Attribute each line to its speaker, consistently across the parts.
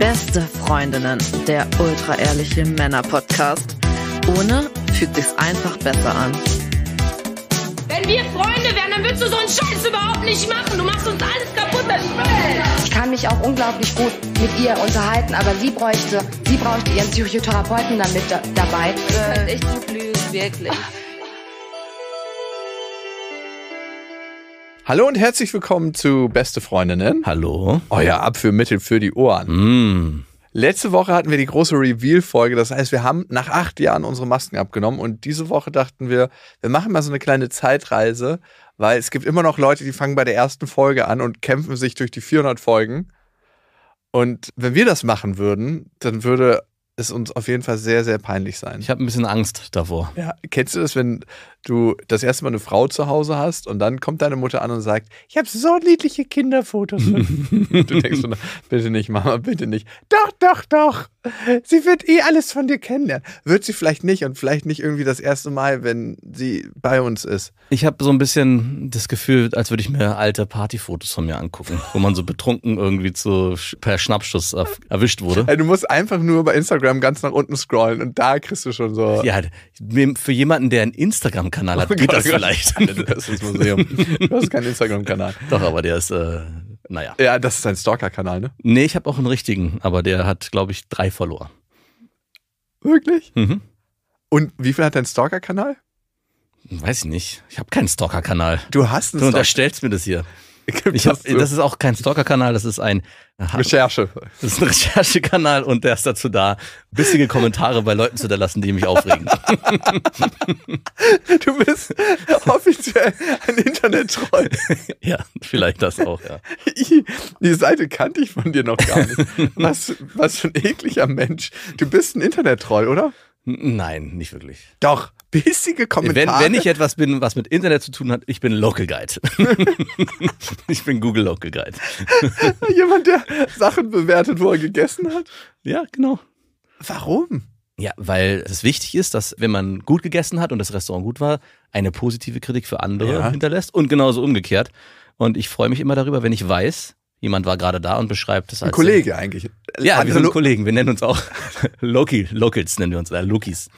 Speaker 1: Beste Freundinnen, der ultra-ehrliche Männer-Podcast. Ohne fügt sich's einfach besser an.
Speaker 2: Wenn wir Freunde wären, dann würdest du so einen Scheiß überhaupt nicht machen. Du machst uns alles kaputt, das Spiel. Ich kann mich auch unglaublich gut mit ihr unterhalten, aber sie bräuchte, sie bräuchte ihren Psychotherapeuten damit da, dabei. Ich echt gut lügen, wirklich.
Speaker 1: Hallo und herzlich willkommen zu Beste Freundinnen. Hallo. Euer Abführmittel für die Ohren. Mm. Letzte Woche hatten wir die große Reveal-Folge. Das heißt, wir haben nach acht Jahren unsere Masken abgenommen und diese Woche dachten wir, wir machen mal so eine kleine Zeitreise, weil es gibt immer noch Leute, die fangen bei der ersten Folge an und kämpfen sich durch die 400 Folgen. Und wenn wir das machen würden, dann würde es uns auf jeden Fall sehr, sehr peinlich sein. Ich habe ein bisschen Angst davor. Ja, kennst du das, wenn du das erste Mal eine Frau zu Hause hast und dann kommt deine Mutter an und sagt, ich habe so niedliche Kinderfotos. du denkst schon, bitte nicht, Mama, bitte nicht. Doch, doch, doch. Sie wird eh alles von dir kennenlernen.
Speaker 2: Wird sie vielleicht nicht und vielleicht nicht irgendwie das erste Mal, wenn sie bei uns ist. Ich habe so ein bisschen das Gefühl, als würde ich mir alte Partyfotos von mir angucken, wo man so betrunken irgendwie zu, per Schnappschuss erwischt wurde. Ja,
Speaker 1: du musst einfach nur bei
Speaker 2: Instagram ganz nach unten scrollen und da kriegst du schon so. Ja, ne, für jemanden, der einen Instagram-Kanal hat, oh geht Gott, das Gott. Oh vielleicht. Das ist das Museum. Du hast keinen Instagram-Kanal. Doch, aber der ist. Äh naja. Ja, das ist ein Stalker-Kanal, ne? Nee, ich habe auch einen richtigen, aber der hat, glaube ich, drei Follower. Wirklich? Mhm. Und wie viel hat dein Stalker-Kanal? Weiß ich nicht. Ich habe keinen Stalker-Kanal. Du hast einen Stalker. Du unterstellst mir das hier. Ich Hab, das ist auch kein Stalker-Kanal, das ist ein äh, Recherche. Das ist ein Recherche-Kanal und der ist dazu da, bissige Kommentare bei Leuten zu hinterlassen, die mich aufregen. du bist offiziell ein Internet-Troll. ja, vielleicht das auch, ja.
Speaker 1: Die Seite kannte ich von dir noch gar nicht. Was, was für ein ekliger Mensch.
Speaker 2: Du bist ein Internet-Troll, oder? Nein, nicht wirklich. Doch bissige Kommentare. Wenn, wenn ich etwas bin, was mit Internet zu tun hat, ich bin Local Guide. ich bin Google Local Guide.
Speaker 1: Jemand, der Sachen bewertet, wo er gegessen hat? Ja, genau. Warum?
Speaker 2: Ja, weil es wichtig ist, dass wenn man gut gegessen hat und das Restaurant gut war, eine positive Kritik für andere ja. hinterlässt und genauso umgekehrt. Und ich freue mich immer darüber, wenn ich weiß, jemand war gerade da und beschreibt es als. Ein Kollege eigentlich. Ja, wir sind Kollegen. Wir nennen uns auch Loki, Locals nennen wir uns, äh, Lokis.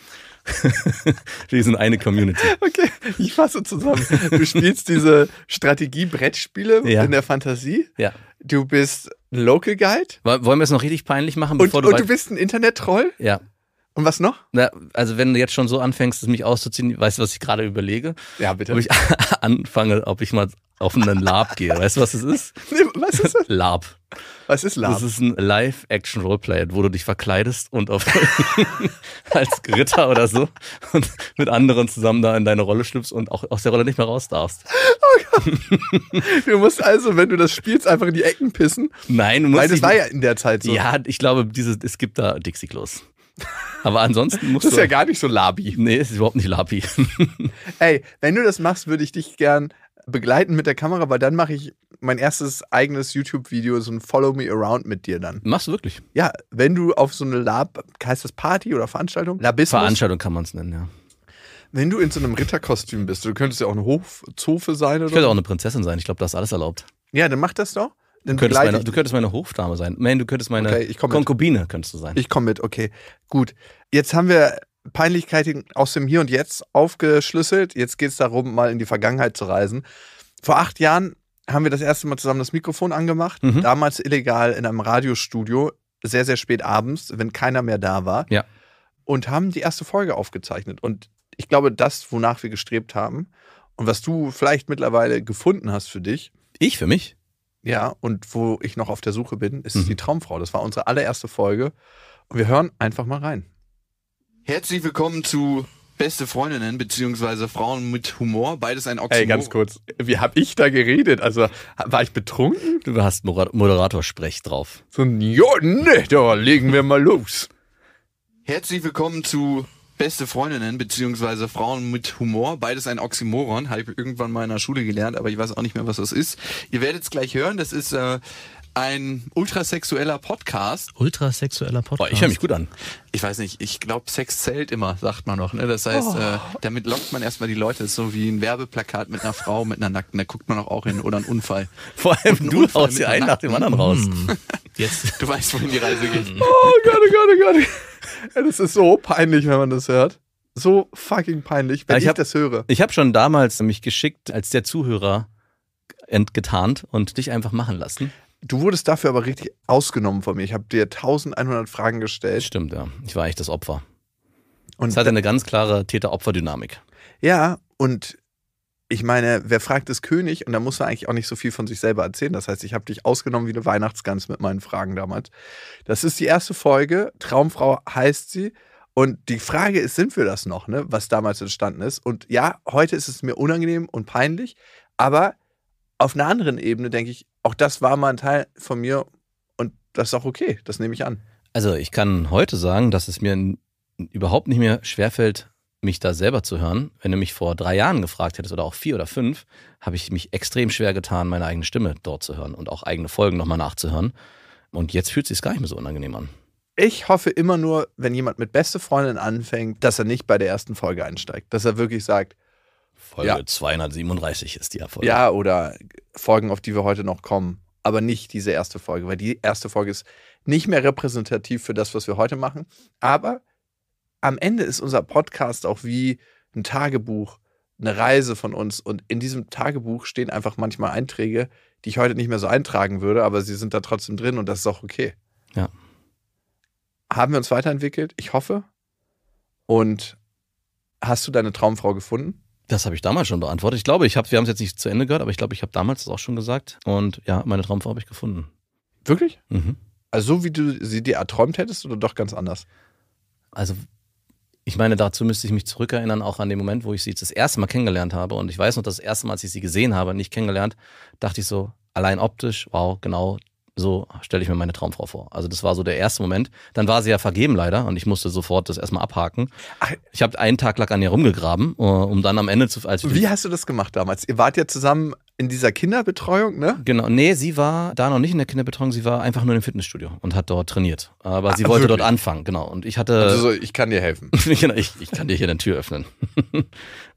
Speaker 2: Wir sind eine Community. Okay,
Speaker 1: ich fasse zusammen. Du
Speaker 2: spielst diese Strategie-Brettspiele ja. in der Fantasie. Ja. Du bist Local Guide. Wollen wir es noch richtig peinlich machen, bevor und, du. Und du
Speaker 1: bist ein Internet-Troll? Ja. Und was noch?
Speaker 2: Na, also, wenn du jetzt schon so anfängst, mich auszuziehen, weißt du, was ich gerade überlege? Ja, bitte. Ob ich anfange, ob ich mal auf einen Lab gehe. Weißt du, was es ist? Nee, was ist das? Lab. Was ist Lab? Das ist ein Live-Action-Roleplay, wo du dich verkleidest und auf als Ritter oder so und mit anderen zusammen da in deine Rolle schlüpfst und auch aus der Rolle nicht mehr raus darfst. Oh Gott. du musst also, wenn du das spielst, einfach in die Ecken pissen. Nein, du musst. Weil das war ja in der Zeit so. Ja, ich glaube, dieses, es gibt da Dixie-Klos. Aber ansonsten musst du. Das ist ja gar nicht so labi. Nee, es ist überhaupt nicht labi.
Speaker 1: Ey, wenn du das machst, würde ich dich gern begleiten mit der Kamera, weil dann mache ich mein erstes eigenes YouTube-Video, so ein Follow Me Around mit dir dann. Machst du wirklich? Ja, wenn du auf so eine Lab, heißt das Party oder Veranstaltung? Labismus. Veranstaltung
Speaker 2: kann man es nennen, ja.
Speaker 1: Wenn du in so einem Ritterkostüm
Speaker 2: bist, du könntest ja auch eine Hofzofe sein oder? Ich könnte auch eine Prinzessin sein, ich glaube, da ist alles erlaubt.
Speaker 1: Ja, dann mach das doch
Speaker 2: dann du könntest, meine, du könntest meine Hofdame sein. Man, du könntest meine okay, Konkubine könntest du sein. Ich komme mit, okay.
Speaker 1: Gut. Jetzt haben wir Peinlichkeiten aus dem Hier und Jetzt aufgeschlüsselt. Jetzt geht es darum, mal in die Vergangenheit zu reisen. Vor acht Jahren haben wir das erste Mal zusammen das Mikrofon angemacht. Mhm. Damals illegal in einem Radiostudio, sehr, sehr spät abends, wenn keiner mehr da war. Ja. Und haben die erste Folge aufgezeichnet. Und ich glaube, das, wonach wir gestrebt haben und was du vielleicht mittlerweile gefunden hast für dich. Ich für mich? Ja, und wo ich noch auf der Suche bin, ist mhm. die Traumfrau. Das war unsere allererste Folge. Und wir hören einfach mal rein. Herzlich willkommen zu Beste Freundinnen beziehungsweise Frauen mit Humor, beides ein Oxymoron. Ey, ganz kurz, wie hab ich da geredet? Also, war ich betrunken? Du hast Moderatorsprech drauf. So ein, ja, ne, da legen wir mal los. Herzlich willkommen zu Beste Freundinnen beziehungsweise Frauen mit Humor, beides ein Oxymoron, habe ich irgendwann mal in der Schule gelernt, aber ich weiß auch nicht mehr, was das ist. Ihr werdet es gleich hören, das ist äh, ein ultrasexueller Podcast.
Speaker 2: Ultrasexueller Podcast. Boah, ich höre mich gut an.
Speaker 1: Ich weiß nicht, ich glaube, Sex zählt immer, sagt man noch. Ne? Das heißt, oh. äh, damit lockt man erstmal die Leute. Das ist so wie ein Werbeplakat mit einer Frau, mit einer Nackten. Da guckt man auch, hin. Oder ein Unfall. Vor allem du haust
Speaker 2: dir einen nach dem anderen raus. Mm. Jetzt. Du weißt, wohin die Reise geht. Mm.
Speaker 1: Oh Gott, oh Gott, oh Gott. Das ist so peinlich, wenn man das hört so fucking peinlich, wenn ich, hab, ich das höre.
Speaker 2: Ich habe schon damals mich geschickt als der Zuhörer entgetarnt und dich einfach machen lassen. Du wurdest dafür aber richtig ausgenommen von mir. Ich habe dir 1100 Fragen gestellt. Stimmt, ja. Ich war echt das Opfer. Und es hatte eine ganz klare Täter-Opfer-Dynamik.
Speaker 1: Ja, und ich meine, wer fragt, ist König und da muss man eigentlich auch nicht so viel von sich selber erzählen. Das heißt, ich habe dich ausgenommen wie eine Weihnachtsgans mit meinen Fragen damals. Das ist die erste Folge. Traumfrau heißt sie. Und die Frage ist, sind wir das noch, ne? was damals entstanden ist? Und ja, heute ist es mir unangenehm und peinlich, aber auf einer anderen Ebene denke ich, auch das war mal ein Teil von mir und das ist auch okay, das nehme ich an.
Speaker 2: Also ich kann heute sagen, dass es mir überhaupt nicht mehr schwerfällt, mich da selber zu hören. Wenn du mich vor drei Jahren gefragt hättest oder auch vier oder fünf, habe ich mich extrem schwer getan, meine eigene Stimme dort zu hören und auch eigene Folgen nochmal nachzuhören. Und jetzt fühlt es sich gar nicht mehr so unangenehm an.
Speaker 1: Ich hoffe immer nur, wenn jemand mit beste Freundin anfängt, dass er nicht bei der ersten Folge einsteigt. Dass er wirklich sagt,
Speaker 2: Folge ja. 237 ist die Erfolge. Ja,
Speaker 1: oder Folgen, auf die wir heute noch kommen. Aber nicht diese erste Folge, weil die erste Folge ist nicht mehr repräsentativ für das, was wir heute machen. Aber am Ende ist unser Podcast auch wie ein Tagebuch, eine Reise von uns. Und in diesem Tagebuch stehen einfach manchmal Einträge, die ich heute nicht mehr so eintragen würde, aber sie sind da trotzdem drin und das ist auch okay. Ja. Haben wir uns weiterentwickelt?
Speaker 2: Ich hoffe. Und hast du deine Traumfrau gefunden? Das habe ich damals schon beantwortet. Ich glaube, ich hab, wir haben es jetzt nicht zu Ende gehört, aber ich glaube, ich habe damals das auch schon gesagt. Und ja, meine Traumfrau habe ich gefunden. Wirklich? Mhm. Also so wie du sie dir erträumt hättest oder doch ganz anders? Also ich meine, dazu müsste ich mich zurückerinnern, auch an den Moment, wo ich sie das erste Mal kennengelernt habe. Und ich weiß noch, das erste Mal, als ich sie gesehen habe, nicht kennengelernt, dachte ich so, allein optisch, wow, genau so stelle ich mir meine Traumfrau vor. Also das war so der erste Moment. Dann war sie ja vergeben leider und ich musste sofort das erstmal abhaken. ich habe einen Tag lang an ihr rumgegraben, äh, um dann am Ende zu... Als Wie hast du das gemacht damals? Ihr wart ja zusammen in dieser Kinderbetreuung, ne? Genau, nee, sie war da noch nicht in der Kinderbetreuung, sie war einfach nur im Fitnessstudio und hat dort trainiert. Aber ah, sie wollte wirklich? dort anfangen, genau. Und ich hatte... Also so, ich kann dir helfen. Genau, ich, ich kann dir hier eine Tür öffnen.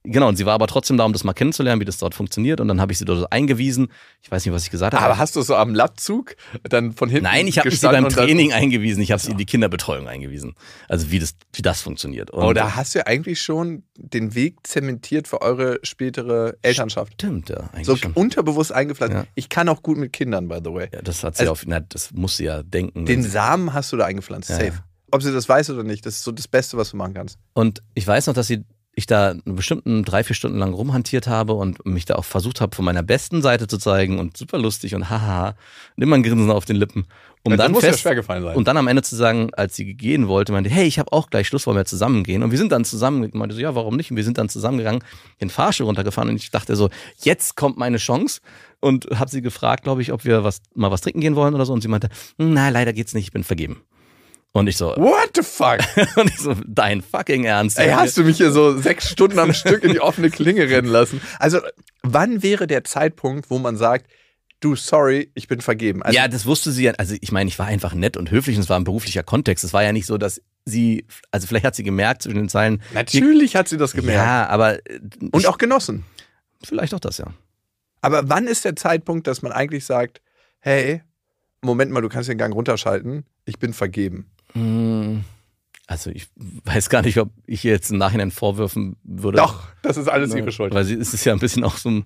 Speaker 2: Genau, und sie war aber trotzdem da, um das mal kennenzulernen, wie das dort funktioniert. Und dann habe ich sie dort eingewiesen. Ich weiß nicht, was ich gesagt habe. Aber hast du so am
Speaker 1: Latzug dann von hinten? Nein, ich habe sie beim Training
Speaker 2: eingewiesen. Ich habe sie in die Kinderbetreuung eingewiesen. Also wie das, wie das funktioniert. Und oh, da hast du ja eigentlich schon den Weg zementiert für eure
Speaker 1: spätere Elternschaft. Stimmt, ja. Eigentlich so schon. unterbewusst eingepflanzt. Ja. Ich kann auch gut mit Kindern, by the way. Ja, das hat sie also, auf, na,
Speaker 2: das muss sie ja denken. Den
Speaker 1: Samen hast du da eingepflanzt, ja. safe. Ob sie das weiß oder nicht, das ist so das Beste, was du machen kannst.
Speaker 2: Und ich weiß noch, dass sie ich da bestimmt drei, vier Stunden lang rumhantiert habe und mich da auch versucht habe, von meiner besten Seite zu zeigen und super lustig und haha, und immer ein Grinsen auf den Lippen. Um ja, dann muss fest, ja schwer gefallen sein. Und dann am Ende zu sagen, als sie gehen wollte, meinte, hey, ich habe auch gleich Schluss, wollen wir zusammengehen? Und wir sind dann zusammen, meinte so, ja, warum nicht? Und wir sind dann zusammengegangen, den Fahrstuhl runtergefahren und ich dachte so, jetzt kommt meine Chance und habe sie gefragt, glaube ich, ob wir was, mal was trinken gehen wollen oder so. Und sie meinte, na, leider geht's nicht, ich bin vergeben. Und ich so, what the fuck? und ich so, dein fucking Ernst. Ey, hast du mich hier so sechs Stunden am Stück in die offene Klinge
Speaker 1: rennen lassen? Also, wann wäre der Zeitpunkt, wo man sagt, du, sorry, ich bin
Speaker 2: vergeben? Also, ja, das wusste sie ja. Also, ich meine, ich war einfach nett und höflich und es war ein beruflicher Kontext. Es war ja nicht so, dass sie, also vielleicht hat sie gemerkt zwischen den Zeilen. Natürlich hat sie das gemerkt. Ja, aber. Und ich, auch
Speaker 1: genossen. Vielleicht auch das, ja. Aber wann ist der Zeitpunkt, dass man eigentlich sagt, hey, Moment mal, du kannst den Gang runterschalten, ich bin vergeben?
Speaker 2: Mm. Also ich weiß gar nicht, ob ich jetzt im Nachhinein vorwürfen würde. Doch, das ist alles ihre Schuld. Weil sie ist es ja ein bisschen auch so, ein,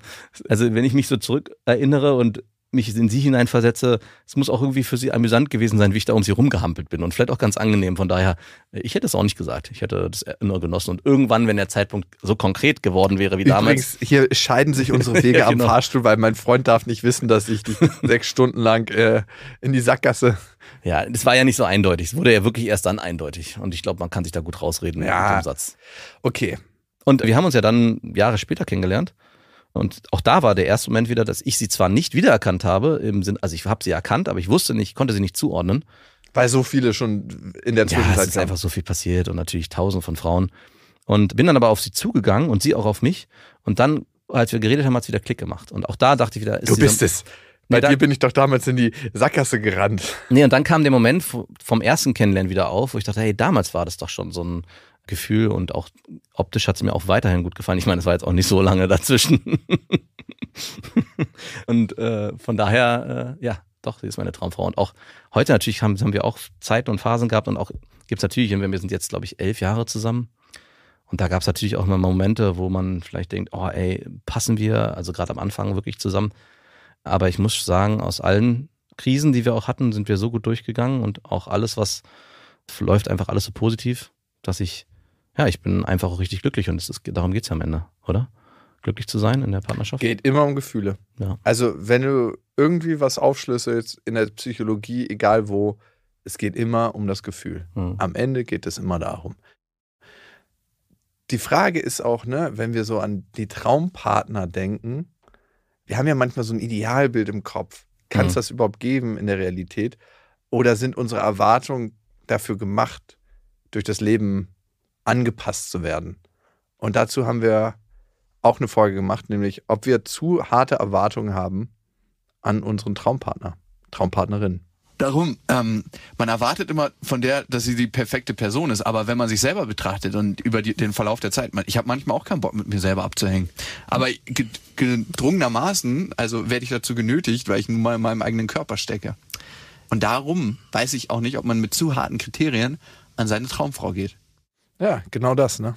Speaker 2: also wenn ich mich so zurück erinnere und mich in sie hineinversetze, es muss auch irgendwie für sie amüsant gewesen sein, wie ich da um sie rumgehampelt bin und vielleicht auch ganz angenehm. Von daher, ich hätte es auch nicht gesagt. Ich hätte das nur genossen. Und irgendwann, wenn der Zeitpunkt so konkret geworden wäre wie Übrigens, damals.
Speaker 1: Hier scheiden sich unsere Wege ja, genau. am
Speaker 2: Fahrstuhl, weil mein Freund darf nicht wissen, dass ich dich sechs Stunden lang äh, in die Sackgasse ja, das war ja nicht so eindeutig. Es wurde ja wirklich erst dann eindeutig. Und ich glaube, man kann sich da gut rausreden ja. mit dem Satz. Okay. Und wir haben uns ja dann Jahre später kennengelernt. Und auch da war der erste Moment wieder, dass ich sie zwar nicht wiedererkannt habe, im Sinn, also ich habe sie erkannt, aber ich wusste nicht, konnte sie nicht zuordnen. Weil so viele schon in der Zwischenzeit. Ja, es ist kamen. einfach so viel passiert und natürlich tausende von Frauen. Und bin dann aber auf sie zugegangen und sie auch auf mich. Und dann, als wir geredet haben, hat es wieder Klick gemacht. Und auch da dachte ich wieder, ist du bist dann, es. Bei dann, dir bin ich doch damals in die Sackgasse gerannt. Nee, und dann kam der Moment vom ersten Kennenlernen wieder auf, wo ich dachte, hey, damals war das doch schon so ein Gefühl und auch optisch hat es mir auch weiterhin gut gefallen. Ich meine, es war jetzt auch nicht so lange dazwischen. und äh, von daher, äh, ja, doch, sie ist meine Traumfrau. Und auch heute natürlich haben, haben wir auch Zeiten und Phasen gehabt und auch gibt es natürlich, wir sind jetzt, glaube ich, elf Jahre zusammen. Und da gab es natürlich auch immer Momente, wo man vielleicht denkt, oh ey, passen wir, also gerade am Anfang wirklich zusammen. Aber ich muss sagen, aus allen Krisen, die wir auch hatten, sind wir so gut durchgegangen und auch alles, was läuft, einfach alles so positiv, dass ich, ja, ich bin einfach auch richtig glücklich und ist, darum geht es ja am Ende, oder? Glücklich zu sein in der Partnerschaft?
Speaker 1: Geht immer um Gefühle. Ja. Also, wenn du irgendwie was aufschlüsselst in der Psychologie, egal wo, es geht immer um das Gefühl. Hm. Am Ende geht es immer darum. Die Frage ist auch, ne, wenn wir so an die Traumpartner denken, wir haben ja manchmal so ein Idealbild im Kopf. Kann es mhm. das überhaupt geben in der Realität? Oder sind unsere Erwartungen dafür gemacht, durch das Leben angepasst zu werden? Und dazu haben wir auch eine Folge gemacht, nämlich ob wir zu harte Erwartungen haben an unseren Traumpartner, Traumpartnerin darum, ähm, man erwartet immer von der, dass sie die perfekte Person ist. Aber wenn man sich selber betrachtet und über die, den Verlauf der Zeit, man, ich habe manchmal auch keinen Bock, mit mir selber abzuhängen. Aber gedrungenermaßen, also werde ich dazu genötigt, weil ich nun mal in meinem eigenen Körper stecke. Und darum weiß ich auch nicht, ob man mit zu harten Kriterien an seine Traumfrau
Speaker 2: geht. Ja, genau das, ne?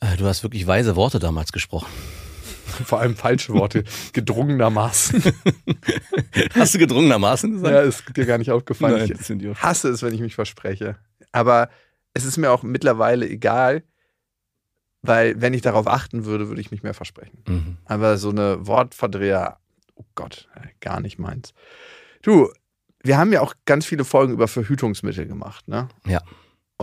Speaker 2: Äh, du hast wirklich weise Worte damals gesprochen. vor allem falsche Worte, gedrungenermaßen. Hast du
Speaker 1: gedrungenermaßen gesagt? Ja, ist dir gar nicht aufgefallen. Nein, ich sind hasse es, wenn ich mich verspreche. Aber es ist mir auch mittlerweile egal, weil wenn ich darauf achten würde, würde ich mich mehr versprechen. Mhm. Aber so eine Wortverdreher, oh Gott, äh, gar nicht meins. Du, wir haben ja auch ganz viele Folgen über Verhütungsmittel gemacht, ne? Ja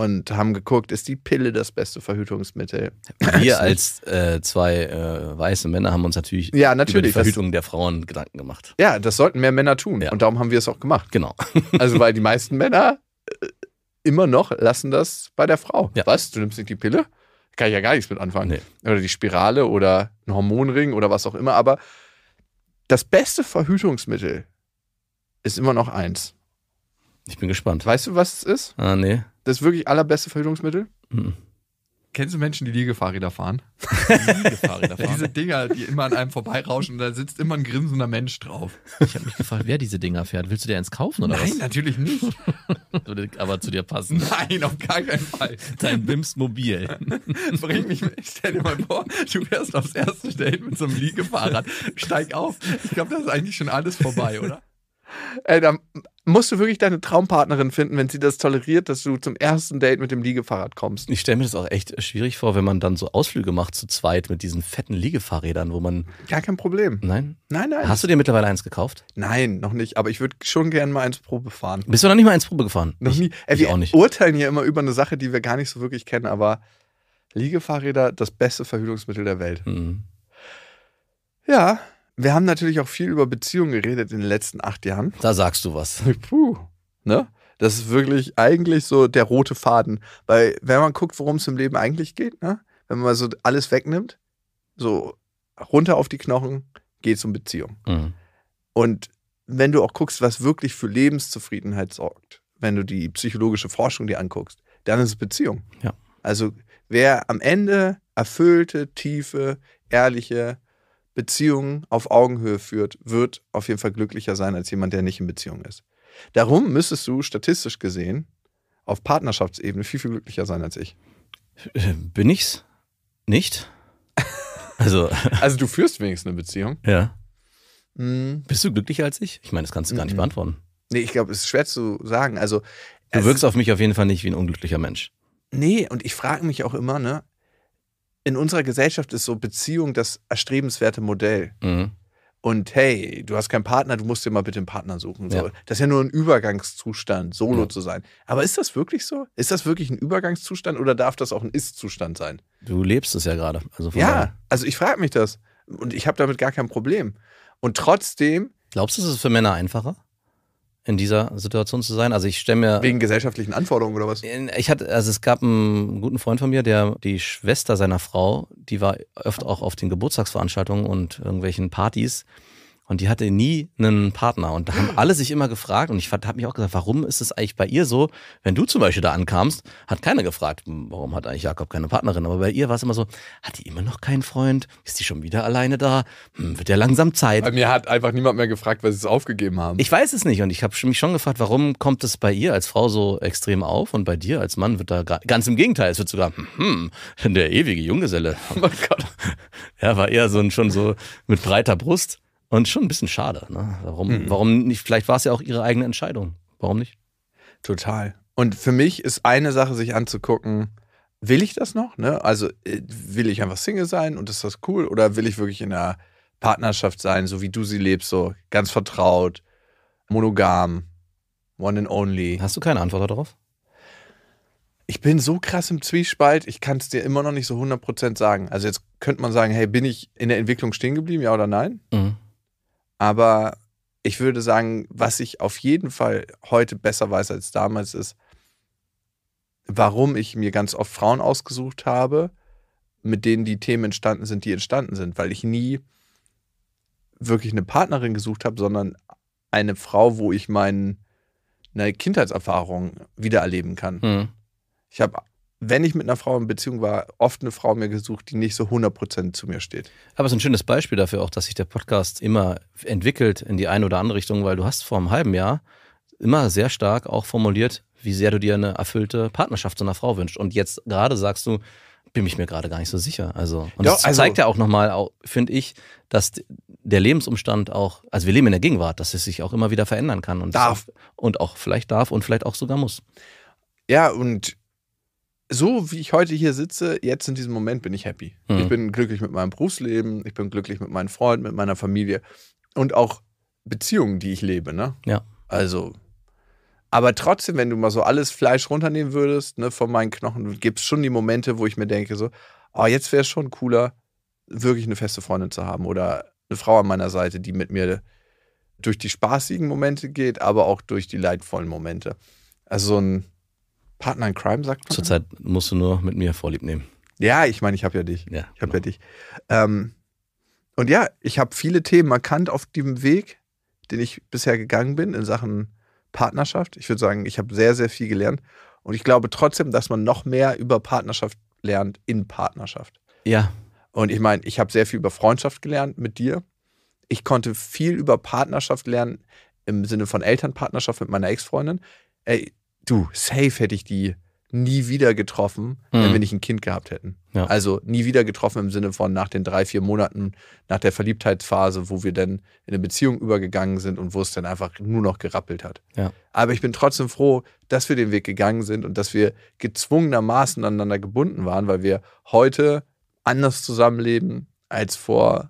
Speaker 1: und haben geguckt, ist die Pille das beste Verhütungsmittel? Wir als
Speaker 2: äh, zwei äh, weiße Männer haben uns natürlich, ja, natürlich über die Verhütung das, der Frauen Gedanken gemacht.
Speaker 1: Ja, das sollten mehr Männer tun. Ja. Und darum haben wir es auch gemacht. Genau. also, weil die meisten Männer äh, immer noch lassen das bei der Frau. Ja. Was? Du nimmst nicht die Pille? Kann ich ja gar nichts mit anfangen. Nee. Oder die Spirale oder ein Hormonring oder was auch immer. Aber das beste Verhütungsmittel ist immer noch eins. Ich bin gespannt. Weißt du, was es ist? Ah, nee. Das wirklich allerbeste Verhütungsmittel. Mhm. Kennst du Menschen, die Liegefahrräder fahren? Liegefahrräder fahren. diese Dinger, die immer an einem vorbeirauschen und da sitzt immer ein grinsender Mensch drauf. Ich habe mich gefragt, wer diese Dinger
Speaker 2: fährt. Willst du dir eins kaufen oder Nein, was? Nein, natürlich nicht. Würde aber zu dir passen. Nein, auf gar keinen Fall. Dein Bimsmobil. Bring mich, stell dir mal vor, du fährst aufs erste
Speaker 1: Date mit so einem Liegefahrrad. Steig auf. Ich glaube, das ist eigentlich schon alles vorbei, oder?
Speaker 2: Ey, äh, da musst du wirklich deine Traumpartnerin finden, wenn sie das toleriert, dass du zum ersten Date mit dem Liegefahrrad kommst. Ich stelle mir das auch echt schwierig vor, wenn man dann so Ausflüge macht zu zweit mit diesen fetten Liegefahrrädern, wo man. Gar kein Problem. Nein? Nein, nein. Hast du dir mittlerweile eins gekauft? Nein, noch nicht. Aber ich
Speaker 1: würde schon gerne mal eins Probe fahren. Bist du noch nicht mal eins Probe gefahren? Noch nie. Ey, äh, wir auch nicht. urteilen hier immer über eine Sache, die wir gar nicht so wirklich kennen, aber Liegefahrräder, das beste Verhütungsmittel der Welt. Mhm. Ja, wir haben natürlich auch viel über Beziehungen geredet in den letzten acht Jahren. Da sagst du was. Puh, ne? Das ist wirklich eigentlich so der rote Faden. Weil, wenn man guckt, worum es im Leben eigentlich geht, ne? wenn man so alles wegnimmt, so runter auf die Knochen, geht es um Beziehung. Mhm. Und wenn du auch guckst, was wirklich für Lebenszufriedenheit sorgt, wenn du die psychologische Forschung dir anguckst, dann ist es Beziehung. Ja. Also, wer am Ende erfüllte, tiefe, ehrliche, Beziehungen auf Augenhöhe führt, wird auf jeden Fall glücklicher sein als jemand, der nicht in Beziehung ist. Darum müsstest du statistisch gesehen auf Partnerschaftsebene viel, viel glücklicher sein als ich.
Speaker 2: Äh, bin ich's? Nicht? Also, also du führst wenigstens eine Beziehung. Ja. Mhm. Bist du glücklicher als ich? Ich meine, das kannst du mhm. gar nicht mhm. beantworten. Nee, ich glaube, es ist schwer zu sagen. Also, du wirkst auf mich auf jeden Fall nicht wie ein unglücklicher Mensch.
Speaker 1: Nee, und ich frage mich auch immer, ne, in unserer Gesellschaft ist so Beziehung das erstrebenswerte Modell. Mhm. Und hey, du hast keinen Partner, du musst dir mal bitte einen Partner suchen. So. Ja. Das ist ja nur ein Übergangszustand, solo ja. zu sein. Aber ist das wirklich so? Ist das wirklich ein Übergangszustand oder darf das auch ein Ist-Zustand sein? Du lebst es ja gerade. Also ja, daher. also ich frage mich
Speaker 2: das. Und ich habe damit gar kein Problem. Und trotzdem. Glaubst du, es ist für Männer einfacher? in dieser Situation zu sein. Also ich stelle mir. Wegen gesellschaftlichen Anforderungen oder was? Ich hatte, also es gab einen guten Freund von mir, der die Schwester seiner Frau, die war öfter auch auf den Geburtstagsveranstaltungen und irgendwelchen Partys. Und die hatte nie einen Partner. Und da haben ah. alle sich immer gefragt, und ich habe mich auch gesagt, warum ist es eigentlich bei ihr so, wenn du zum Beispiel da ankamst, hat keiner gefragt, warum hat eigentlich Jakob keine Partnerin? Aber bei ihr war es immer so, hat die immer noch keinen Freund? Ist die schon wieder alleine da? Hm, wird ja langsam Zeit. Bei mir hat einfach niemand mehr gefragt,
Speaker 1: weil sie es aufgegeben
Speaker 2: haben. Ich weiß es nicht. Und ich habe mich schon gefragt, warum kommt es bei ihr als Frau so extrem auf? Und bei dir als Mann wird da ganz im Gegenteil, es wird sogar, hm, hm der ewige Junggeselle. Oh Gott. Ja, war eher so ein, schon so mit breiter Brust. Und schon ein bisschen schade. Ne? Warum, mhm. warum nicht? Vielleicht war es ja auch ihre eigene Entscheidung. Warum nicht? Total. Und für mich ist eine Sache, sich
Speaker 1: anzugucken, will ich das noch? Ne? Also äh, will ich einfach Single sein und ist das cool? Oder will ich wirklich in einer Partnerschaft sein, so wie du sie lebst, so ganz vertraut, monogam, one and only? Hast du keine Antwort darauf? Ich bin so krass im Zwiespalt, ich kann es dir immer noch nicht so 100% sagen. Also jetzt könnte man sagen, hey, bin ich in der Entwicklung stehen geblieben, ja oder nein? Mhm. Aber ich würde sagen, was ich auf jeden Fall heute besser weiß als damals ist, warum ich mir ganz oft Frauen ausgesucht habe, mit denen die Themen entstanden sind, die entstanden sind, weil ich nie wirklich eine Partnerin gesucht habe, sondern eine Frau, wo ich meine ne, Kindheitserfahrung wiedererleben kann. Hm. Ich habe
Speaker 2: wenn ich mit einer Frau in Beziehung war, oft eine Frau mir gesucht, die nicht so 100% zu mir steht. Aber es ist ein schönes Beispiel dafür auch, dass sich der Podcast immer entwickelt in die eine oder andere Richtung, weil du hast vor einem halben Jahr immer sehr stark auch formuliert, wie sehr du dir eine erfüllte Partnerschaft zu einer Frau wünschst. Und jetzt gerade sagst du, bin ich mir gerade gar nicht so sicher. Also, und ja, das also, zeigt ja auch nochmal, finde ich, dass der Lebensumstand auch, also wir leben in der Gegenwart, dass es sich auch immer wieder verändern kann. Und darf. Auch, und auch vielleicht darf und vielleicht auch sogar muss. Ja, und
Speaker 1: so wie ich heute hier sitze, jetzt in diesem Moment bin ich happy. Mhm. Ich bin glücklich mit meinem Berufsleben, ich bin glücklich mit meinen Freunden, mit meiner Familie und auch Beziehungen, die ich lebe, ne? Ja. Also, aber trotzdem, wenn du mal so alles Fleisch runternehmen würdest, ne, von meinen Knochen, gibt es schon die Momente, wo ich mir denke, so, oh, jetzt wäre es schon cooler, wirklich eine feste Freundin zu haben oder eine Frau an meiner Seite, die mit mir durch die spaßigen Momente geht, aber auch durch die leidvollen Momente. Also so ein Partner in Crime, sagt man. Zurzeit musst du nur mit mir Vorlieb nehmen. Ja, ich meine, ich habe ja dich. Ja, ich habe genau. ja dich. Ähm, und ja, ich habe viele Themen erkannt auf dem Weg, den ich bisher gegangen bin in Sachen Partnerschaft. Ich würde sagen, ich habe sehr, sehr viel gelernt. Und ich glaube trotzdem, dass man noch mehr über Partnerschaft lernt in Partnerschaft. Ja. Und ich meine, ich habe sehr viel über Freundschaft gelernt mit dir. Ich konnte viel über Partnerschaft lernen im Sinne von Elternpartnerschaft mit meiner Ex-Freundin. Ey, du, safe hätte ich die nie wieder getroffen, mhm. wenn wir nicht ein Kind gehabt hätten. Ja. Also nie wieder getroffen im Sinne von nach den drei, vier Monaten, nach der Verliebtheitsphase, wo wir dann in eine Beziehung übergegangen sind und wo es dann einfach nur noch gerappelt hat. Ja. Aber ich bin trotzdem froh, dass wir den Weg gegangen sind und dass wir gezwungenermaßen aneinander gebunden waren, weil wir heute anders zusammenleben als vor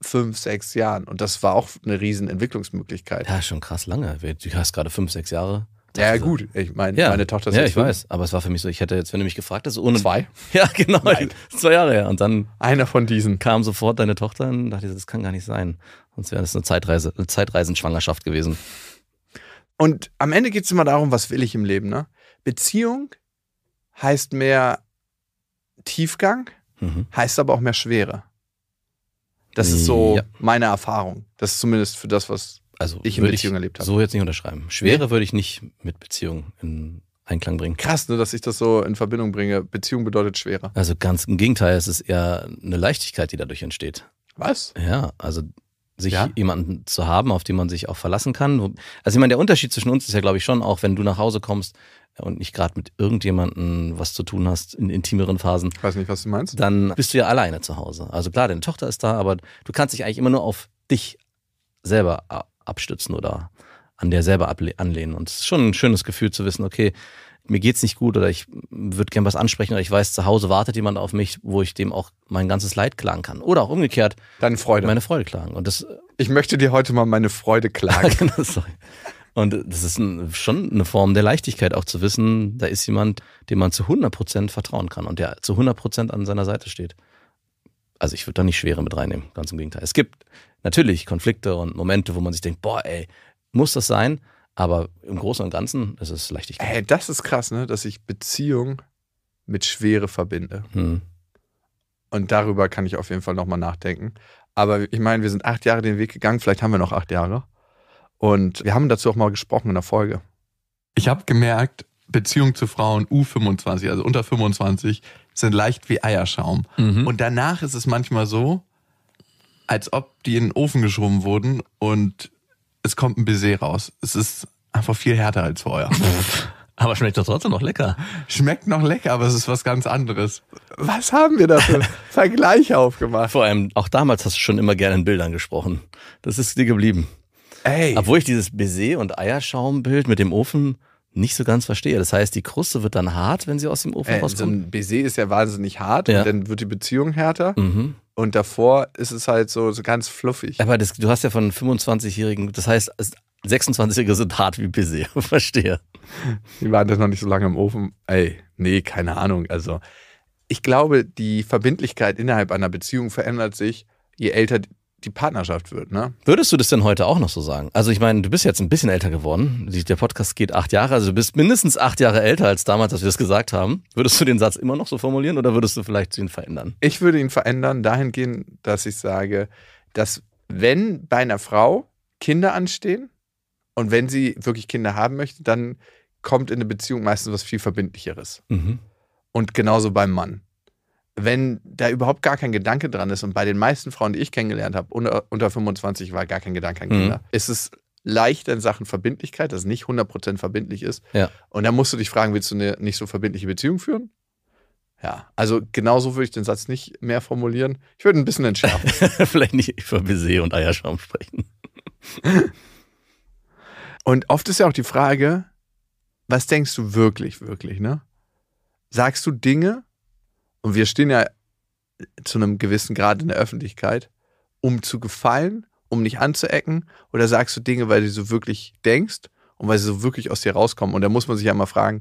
Speaker 1: fünf, sechs Jahren. Und das war auch eine riesen Entwicklungsmöglichkeit. Ja, schon krass
Speaker 2: lange. Du hast gerade fünf, sechs Jahre ja, also, gut. Ich meine, ja, meine Tochter ist Ja, ich fünf. weiß. Aber es war für mich so, ich hätte jetzt, wenn du mich gefragt hättest, ohne. Zwei? Ja, genau. Nein. Zwei Jahre her. Und dann. Einer von diesen. Kam sofort deine Tochter und dachte das kann gar nicht sein. Sonst wäre das eine Zeitreise, eine Zeitreisenschwangerschaft gewesen. Und am Ende geht es immer darum, was will ich im Leben, ne? Beziehung
Speaker 1: heißt mehr Tiefgang, mhm. heißt aber auch mehr Schwere. Das ist so ja. meine Erfahrung. Das ist zumindest für das, was also ich in Beziehung ich erlebt habe. So jetzt nicht unterschreiben. Schwere
Speaker 2: nee. würde ich nicht mit Beziehung in Einklang bringen.
Speaker 1: Krass, ne, dass ich das so in Verbindung bringe. Beziehung bedeutet schwerer.
Speaker 2: Also ganz im Gegenteil, es ist eher eine Leichtigkeit, die dadurch entsteht. Was? Ja, also sich ja? jemanden zu haben, auf den man sich auch verlassen kann. Also ich meine, der Unterschied zwischen uns ist ja, glaube ich, schon auch, wenn du nach Hause kommst und nicht gerade mit irgendjemandem was zu tun hast in intimeren Phasen. Ich weiß nicht, was du meinst. Dann bist du ja alleine zu Hause. Also klar, deine Tochter ist da, aber du kannst dich eigentlich immer nur auf dich selber abstützen oder an der selber anlehnen. Und es ist schon ein schönes Gefühl zu wissen, okay, mir geht's nicht gut oder ich würde gern was ansprechen oder ich weiß, zu Hause wartet jemand auf mich, wo ich dem auch mein ganzes Leid klagen kann. Oder auch umgekehrt. Deine Freude. Meine Freude klagen. Und das. Ich möchte dir heute mal meine Freude klagen. Genau, und das ist ein, schon eine Form der Leichtigkeit, auch zu wissen, da ist jemand, dem man zu 100% vertrauen kann und der zu 100% an seiner Seite steht. Also ich würde da nicht Schwere mit reinnehmen, ganz im Gegenteil. Es gibt natürlich Konflikte und Momente, wo man sich denkt, boah, ey, muss das sein? Aber im Großen und Ganzen ist es Leichtigkeit. Ey, das ist krass, ne? dass ich Beziehung
Speaker 1: mit Schwere verbinde. Hm. Und darüber kann ich auf jeden Fall nochmal nachdenken. Aber ich meine, wir sind acht Jahre den Weg gegangen, vielleicht haben wir noch acht Jahre. Und wir haben dazu auch mal gesprochen in der Folge. Ich habe gemerkt, Beziehung zu Frauen U25, also unter 25, sind leicht wie Eierschaum. Mhm. Und danach ist es manchmal so, als ob die in den Ofen geschoben wurden und es kommt ein Baiser raus. Es ist einfach viel härter als vorher. aber schmeckt doch trotzdem noch lecker. Schmeckt noch lecker, aber es ist was ganz anderes.
Speaker 2: Was haben wir da für Vergleiche aufgemacht? Vor allem, auch damals hast du schon immer gerne in Bildern gesprochen. Das ist dir geblieben. Ey. Obwohl ich dieses Baiser- und Eierschaumbild mit dem Ofen nicht so ganz verstehe. Das heißt, die Kruste wird dann hart, wenn sie aus dem Ofen äh, rauskommt. So ein
Speaker 1: Baiser ist ja wahnsinnig hart ja. und dann wird die Beziehung härter. Mhm. Und davor ist es halt so, so ganz fluffig.
Speaker 2: Aber das, du hast ja von 25-Jährigen, das heißt, 26-Jährige sind hart wie Busy, verstehe. Die waren das noch nicht so lange im Ofen. Ey, nee,
Speaker 1: keine Ahnung. Also, ich glaube, die Verbindlichkeit innerhalb einer Beziehung verändert sich, je älter die Partnerschaft wird. Ne?
Speaker 2: Würdest du das denn heute auch noch so sagen? Also ich meine, du bist jetzt ein bisschen älter geworden. Der Podcast geht acht Jahre, also du bist mindestens acht Jahre älter als damals, als wir das gesagt haben. Würdest du den Satz immer noch so formulieren oder würdest du vielleicht ihn verändern? Ich würde ihn verändern dahingehend, dass
Speaker 1: ich sage, dass wenn bei einer Frau Kinder anstehen und wenn sie wirklich Kinder haben möchte, dann kommt in eine Beziehung meistens was viel Verbindlicheres. Mhm. Und genauso beim Mann wenn da überhaupt gar kein Gedanke dran ist und bei den meisten Frauen, die ich kennengelernt habe, unter, unter 25 war gar kein Gedanke an mhm. Kinder, mhm. ist es leicht in Sachen Verbindlichkeit, dass es nicht 100% verbindlich ist. Ja. Und dann musst du dich fragen, willst du eine nicht so verbindliche Beziehung führen? Ja, also genauso würde ich den Satz nicht mehr formulieren. Ich würde ein bisschen entschärfen. Vielleicht nicht über Baiser und Eierschaum sprechen. und oft ist ja auch die Frage, was denkst du wirklich, wirklich, ne? Sagst du Dinge, und wir stehen ja zu einem gewissen Grad in der Öffentlichkeit, um zu gefallen, um nicht anzuecken oder sagst du Dinge, weil du so wirklich denkst und weil sie so wirklich aus dir rauskommen. Und da muss man sich ja mal fragen,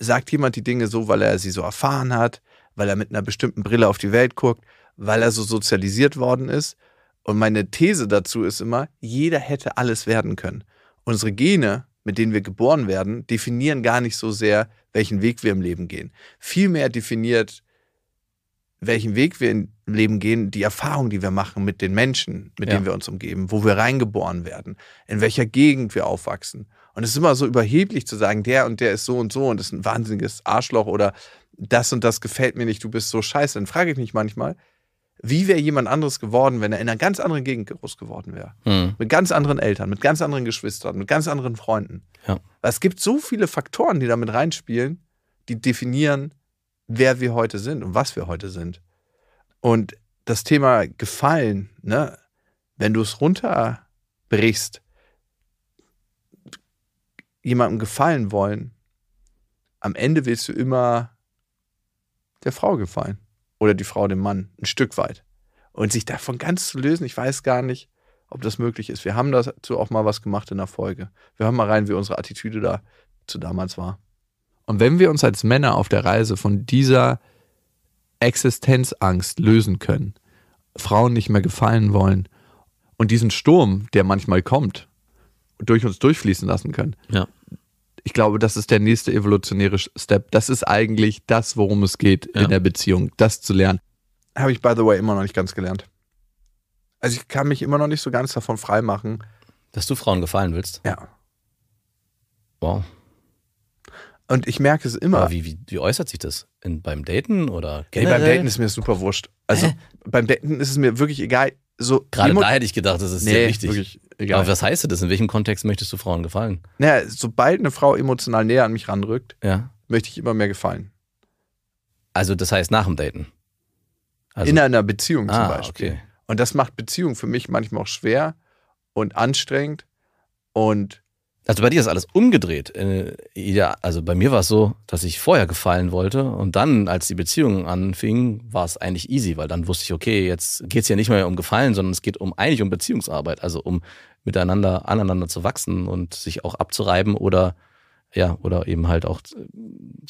Speaker 1: sagt jemand die Dinge so, weil er sie so erfahren hat, weil er mit einer bestimmten Brille auf die Welt guckt, weil er so sozialisiert worden ist. Und meine These dazu ist immer, jeder hätte alles werden können. Unsere Gene mit denen wir geboren werden, definieren gar nicht so sehr, welchen Weg wir im Leben gehen. Vielmehr definiert, welchen Weg wir im Leben gehen, die Erfahrung, die wir machen mit den Menschen, mit ja. denen wir uns umgeben, wo wir reingeboren werden, in welcher Gegend wir aufwachsen. Und es ist immer so überheblich zu sagen, der und der ist so und so und ist ein wahnsinniges Arschloch oder das und das gefällt mir nicht, du bist so scheiße. Dann frage ich mich manchmal, wie wäre jemand anderes geworden, wenn er in einer ganz anderen Gegend groß geworden wäre? Mhm. Mit ganz anderen Eltern, mit ganz anderen Geschwistern, mit ganz anderen Freunden. Ja. Es gibt so viele Faktoren, die damit reinspielen, die definieren, wer wir heute sind und was wir heute sind. Und das Thema Gefallen, ne, wenn du es runterbrichst, jemandem gefallen wollen, am Ende willst du immer der Frau gefallen oder die Frau dem Mann, ein Stück weit. Und sich davon ganz zu lösen, ich weiß gar nicht, ob das möglich ist. Wir haben dazu auch mal was gemacht in der Folge. Wir hören mal rein, wie unsere Attitüde da zu damals war. Und wenn wir uns als Männer auf der Reise von dieser Existenzangst lösen können, Frauen nicht mehr gefallen wollen und diesen Sturm, der manchmal kommt, durch uns durchfließen lassen können, ja ich glaube, das ist der nächste evolutionäre Step. Das ist eigentlich das, worum es geht ja. in der Beziehung, das zu lernen. Habe ich, by the way, immer noch nicht ganz gelernt. Also ich kann mich immer noch nicht so ganz davon freimachen. Dass du Frauen gefallen willst? Ja.
Speaker 2: Wow. Und ich merke es immer. Aber wie, wie, wie äußert sich das? In, beim Daten oder generell? Nee, beim Daten ist mir super wurscht. Also äh? beim Daten ist es mir wirklich egal. So Gerade da hätte ich gedacht, das ist nee, sehr wichtig. Wirklich. Egal. Aber was heißt das? In welchem Kontext möchtest du Frauen gefallen?
Speaker 1: Naja, sobald eine Frau emotional näher an mich ranrückt, ja. möchte ich immer mehr gefallen.
Speaker 2: Also das heißt nach dem Daten?
Speaker 1: Also in einer Beziehung ah, zum Beispiel. Okay. Und das macht Beziehung für mich manchmal auch schwer und anstrengend und
Speaker 2: also bei dir ist alles umgedreht. Äh, ja, also bei mir war es so, dass ich vorher gefallen wollte und dann, als die Beziehung anfing, war es eigentlich easy, weil dann wusste ich, okay, jetzt geht es ja nicht mehr um Gefallen, sondern es geht um eigentlich um Beziehungsarbeit, also um miteinander aneinander zu wachsen und sich auch abzureiben oder ja, oder eben halt auch äh,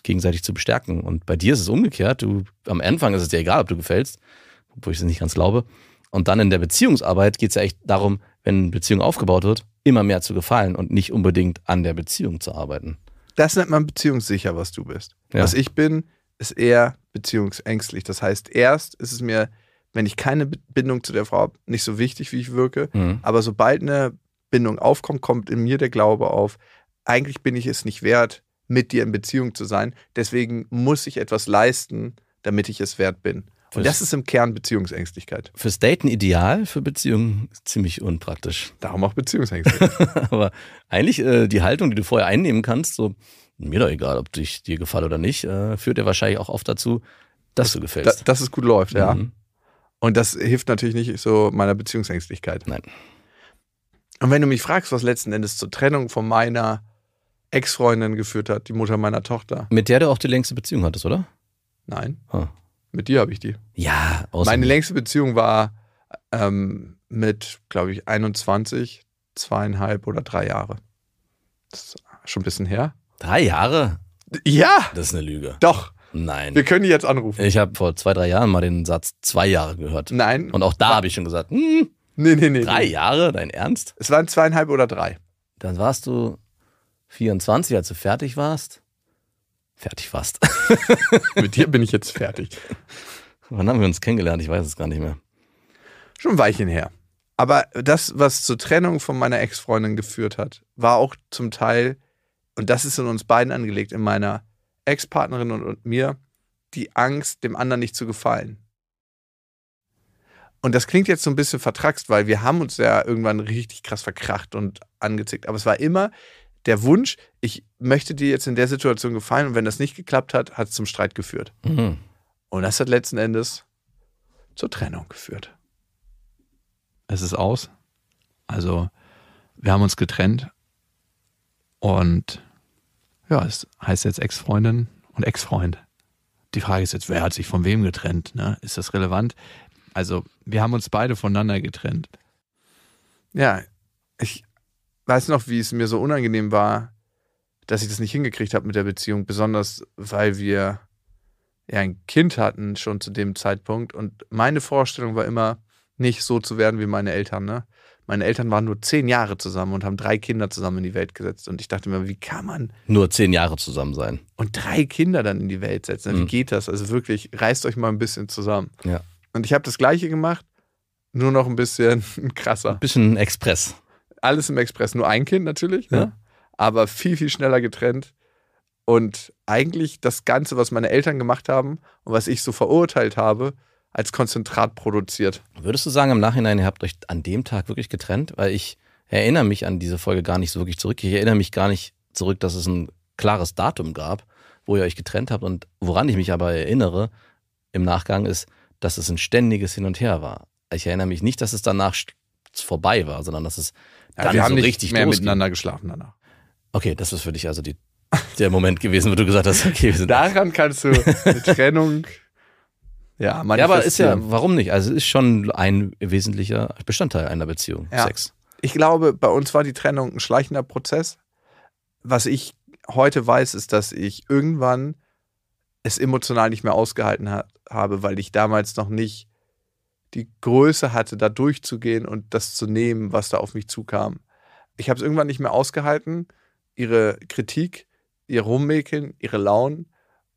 Speaker 2: gegenseitig zu bestärken. Und bei dir ist es umgekehrt. Du, am Anfang ist es dir egal, ob du gefällst, obwohl ich es nicht ganz glaube. Und dann in der Beziehungsarbeit geht es ja echt darum, wenn eine Beziehung aufgebaut wird, immer mehr zu gefallen und nicht unbedingt an der Beziehung zu arbeiten. Das nennt man beziehungssicher, was du bist. Ja. Was ich
Speaker 1: bin, ist eher beziehungsängstlich. Das heißt, erst ist es mir wenn ich keine Bindung zu der Frau habe, nicht so wichtig, wie ich wirke. Mhm. Aber sobald eine Bindung aufkommt, kommt in mir der Glaube auf, eigentlich bin ich es nicht wert, mit dir in Beziehung zu sein. Deswegen muss ich etwas leisten, damit ich es wert bin. Und das ist im Kern Beziehungsängstlichkeit.
Speaker 2: Fürs Daten ideal, für Beziehungen ziemlich unpraktisch. Darum auch Beziehungsängstlichkeit. Aber eigentlich äh, die Haltung, die du vorher einnehmen kannst, so mir doch egal, ob dich dir gefällt oder nicht, äh, führt ja wahrscheinlich auch oft dazu, dass das, du gefällst. Da, dass es gut läuft, ja. Mhm. Und das hilft
Speaker 1: natürlich nicht so meiner Beziehungsängstlichkeit. Nein. Und wenn du mich fragst, was letzten Endes zur Trennung von meiner Ex-Freundin geführt hat, die Mutter meiner Tochter.
Speaker 2: Mit der du auch die längste Beziehung hattest, oder? Nein. Huh.
Speaker 1: Mit dir habe ich die. Ja, außer Meine längste Beziehung war ähm, mit, glaube ich, 21, zweieinhalb oder drei Jahre.
Speaker 2: Das ist schon ein bisschen her. Drei Jahre? Ja. Das ist eine Lüge. Doch. Nein. Wir können die jetzt anrufen. Ich habe vor zwei, drei Jahren mal den Satz zwei Jahre gehört. Nein. Und auch da habe ich schon gesagt, hm, nee, nee, nee. Drei nee. Jahre? Dein Ernst? Es waren zweieinhalb oder drei. Dann warst du 24, als du fertig warst. Fertig warst. Mit dir bin ich jetzt fertig. Wann haben wir uns kennengelernt? Ich weiß es gar nicht mehr.
Speaker 1: Schon ein Weichen her. Aber das, was zur Trennung von meiner Ex-Freundin geführt hat, war auch zum Teil, und das ist in uns beiden angelegt, in meiner Ex-Partnerin und mir die Angst, dem anderen nicht zu gefallen. Und das klingt jetzt so ein bisschen vertraxt, weil wir haben uns ja irgendwann richtig krass verkracht und angezickt. Aber es war immer der Wunsch, ich möchte dir jetzt in der Situation gefallen und wenn das nicht geklappt hat, hat es zum Streit geführt. Mhm. Und das hat letzten Endes zur Trennung geführt. Es ist aus. Also wir haben uns getrennt und ja, es heißt jetzt Ex-Freundin und Ex-Freund. Die Frage ist jetzt, wer hat sich von wem getrennt? Ne? Ist das relevant? Also, wir haben uns beide voneinander getrennt. Ja, ich weiß noch, wie es mir so unangenehm war, dass ich das nicht hingekriegt habe mit der Beziehung, besonders weil wir ja ein Kind hatten schon zu dem Zeitpunkt und meine Vorstellung war immer, nicht so zu werden wie meine Eltern, ne? Meine Eltern waren nur zehn Jahre zusammen und haben drei Kinder zusammen in die Welt gesetzt. Und ich dachte mir, wie kann
Speaker 2: man. Nur zehn Jahre zusammen sein.
Speaker 1: Und drei Kinder dann in die Welt setzen. Wie mhm. geht das? Also wirklich, reißt euch mal ein bisschen zusammen. Ja. Und ich habe das Gleiche gemacht, nur noch ein bisschen krasser. Ein bisschen Express. Alles im Express. Nur ein Kind natürlich, ne? ja. ne? aber viel, viel schneller getrennt. Und eigentlich das Ganze, was meine
Speaker 2: Eltern gemacht haben und was ich so verurteilt habe, als Konzentrat produziert. Würdest du sagen, im Nachhinein, ihr habt euch an dem Tag wirklich getrennt? Weil ich erinnere mich an diese Folge gar nicht so wirklich zurück. Ich erinnere mich gar nicht zurück, dass es ein klares Datum gab, wo ihr euch getrennt habt. Und woran ich mich aber erinnere im Nachgang ist, dass es ein ständiges Hin und Her war. Ich erinnere mich nicht, dass es danach vorbei war, sondern dass es ja, dann wir haben so nicht richtig mehr miteinander geschlafen danach. Okay, das ist für dich also die, der Moment gewesen, wo du gesagt hast, okay, wir sind Daran kannst du eine Trennung ja, ja, aber ist ja, warum nicht? Also es ist schon ein wesentlicher Bestandteil einer Beziehung, ja.
Speaker 1: Sex. Ich glaube, bei uns war die Trennung ein schleichender Prozess. Was ich heute weiß, ist, dass ich irgendwann es emotional nicht mehr ausgehalten ha habe, weil ich damals noch nicht die Größe hatte, da durchzugehen und das zu nehmen, was da auf mich zukam. Ich habe es irgendwann nicht mehr ausgehalten, ihre Kritik, ihr Rummäkeln, ihre Launen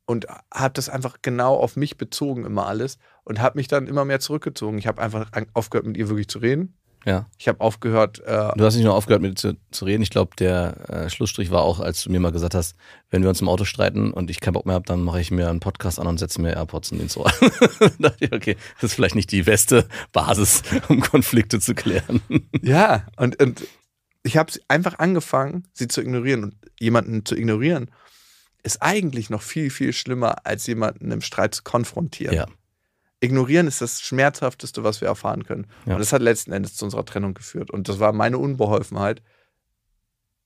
Speaker 1: und habe das einfach genau auf mich bezogen immer alles und habe mich dann immer mehr zurückgezogen. Ich habe einfach aufgehört, mit ihr wirklich zu reden. Ja. Ich habe aufgehört. Äh, du hast
Speaker 2: nicht nur aufgehört, mit ihr zu, zu reden. Ich glaube, der äh, Schlussstrich war auch, als du mir mal gesagt hast, wenn wir uns im Auto streiten und ich keinen Bock mehr habe, dann mache ich mir einen Podcast an und setze mir AirPods in den Ohr. dachte ich, okay, das ist vielleicht nicht die beste Basis, um Konflikte zu klären. ja, und, und ich habe einfach angefangen,
Speaker 1: sie zu ignorieren und jemanden zu ignorieren ist eigentlich noch viel, viel schlimmer, als jemanden im Streit zu konfrontieren. Ja. Ignorieren ist das Schmerzhafteste, was wir erfahren können. Ja. Und das hat letzten Endes zu unserer Trennung geführt. Und das war meine Unbeholfenheit.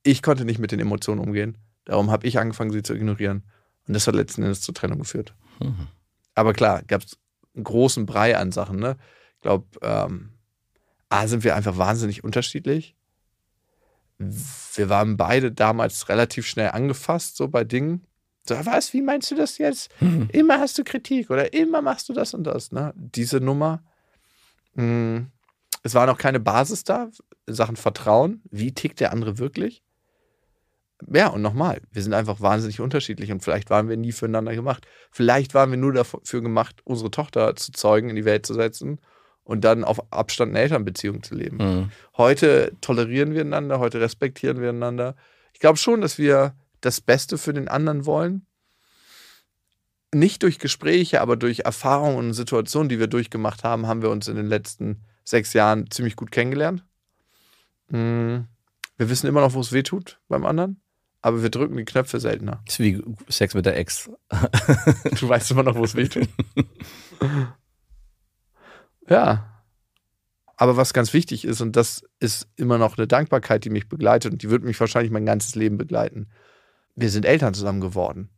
Speaker 1: Ich konnte nicht mit den Emotionen umgehen. Darum habe ich angefangen, sie zu ignorieren. Und das hat letzten Endes zur Trennung geführt. Mhm. Aber klar, gab es einen großen Brei an Sachen. Ne? Ich glaube, ähm, A, sind wir einfach wahnsinnig unterschiedlich. Wir waren beide damals relativ schnell angefasst, so bei Dingen was, wie meinst du das jetzt? Mhm. Immer hast du Kritik oder immer machst du das und das. Ne? Diese Nummer. Mh, mm, es war noch keine Basis da in Sachen Vertrauen. Wie tickt der andere wirklich? Ja, und nochmal, wir sind einfach wahnsinnig unterschiedlich und vielleicht waren wir nie füreinander gemacht. Vielleicht waren wir nur dafür gemacht, unsere Tochter zu zeugen, in die Welt zu setzen und dann auf Abstand eine Elternbeziehung zu leben. Mhm. Heute tolerieren wir einander, heute respektieren wir einander. Ich glaube schon, dass wir das Beste für den anderen wollen. Nicht durch Gespräche, aber durch Erfahrungen und Situationen, die wir durchgemacht haben, haben wir uns in den letzten sechs Jahren ziemlich gut kennengelernt. Mm, wir wissen immer noch, wo es weh tut beim anderen, aber wir drücken die Knöpfe seltener. Das ist wie Sex mit der Ex. du weißt immer noch, wo es weh tut. ja. Aber was ganz wichtig ist, und das ist immer noch eine Dankbarkeit, die mich begleitet und die wird mich wahrscheinlich mein ganzes Leben begleiten, wir sind Eltern zusammen geworden.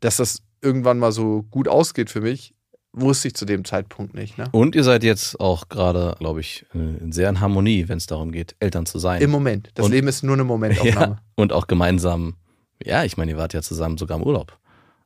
Speaker 1: Dass das irgendwann mal so gut ausgeht für mich, wusste ich zu dem Zeitpunkt nicht. Ne?
Speaker 2: Und ihr seid jetzt auch gerade, glaube ich, äh, sehr in Harmonie, wenn es darum geht, Eltern zu sein. Im Moment. Das und, Leben ist
Speaker 1: nur eine Momentaufnahme. Ja,
Speaker 2: und auch gemeinsam, ja, ich meine, ihr wart ja zusammen sogar im Urlaub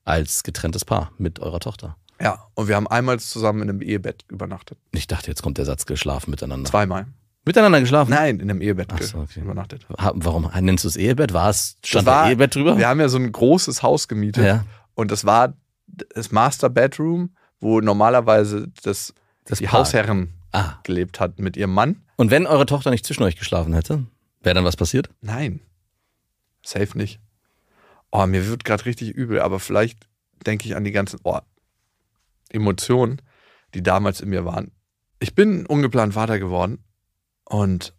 Speaker 2: als getrenntes Paar mit eurer Tochter. Ja, und wir haben einmal zusammen in einem Ehebett übernachtet. Ich dachte, jetzt kommt der Satz geschlafen miteinander. Zweimal. Miteinander geschlafen? Nein, in einem Ehebett Ach so, okay. übernachtet. Warum nennst du es Ehebett? War es schon ein Ehebett drüber? Wir haben ja so ein großes Haus gemietet Ja. und das war
Speaker 1: das Master Bedroom, wo normalerweise das, Das die Paar. Hausherren Ah. gelebt hat mit ihrem Mann. Und wenn eure Tochter nicht zwischen euch geschlafen hätte, wäre dann was passiert? Nein, safe nicht. Oh, mir wird gerade richtig übel, aber vielleicht denke ich an die ganzen oh, Emotionen, die damals in mir waren. Ich bin ungeplant Vater geworden und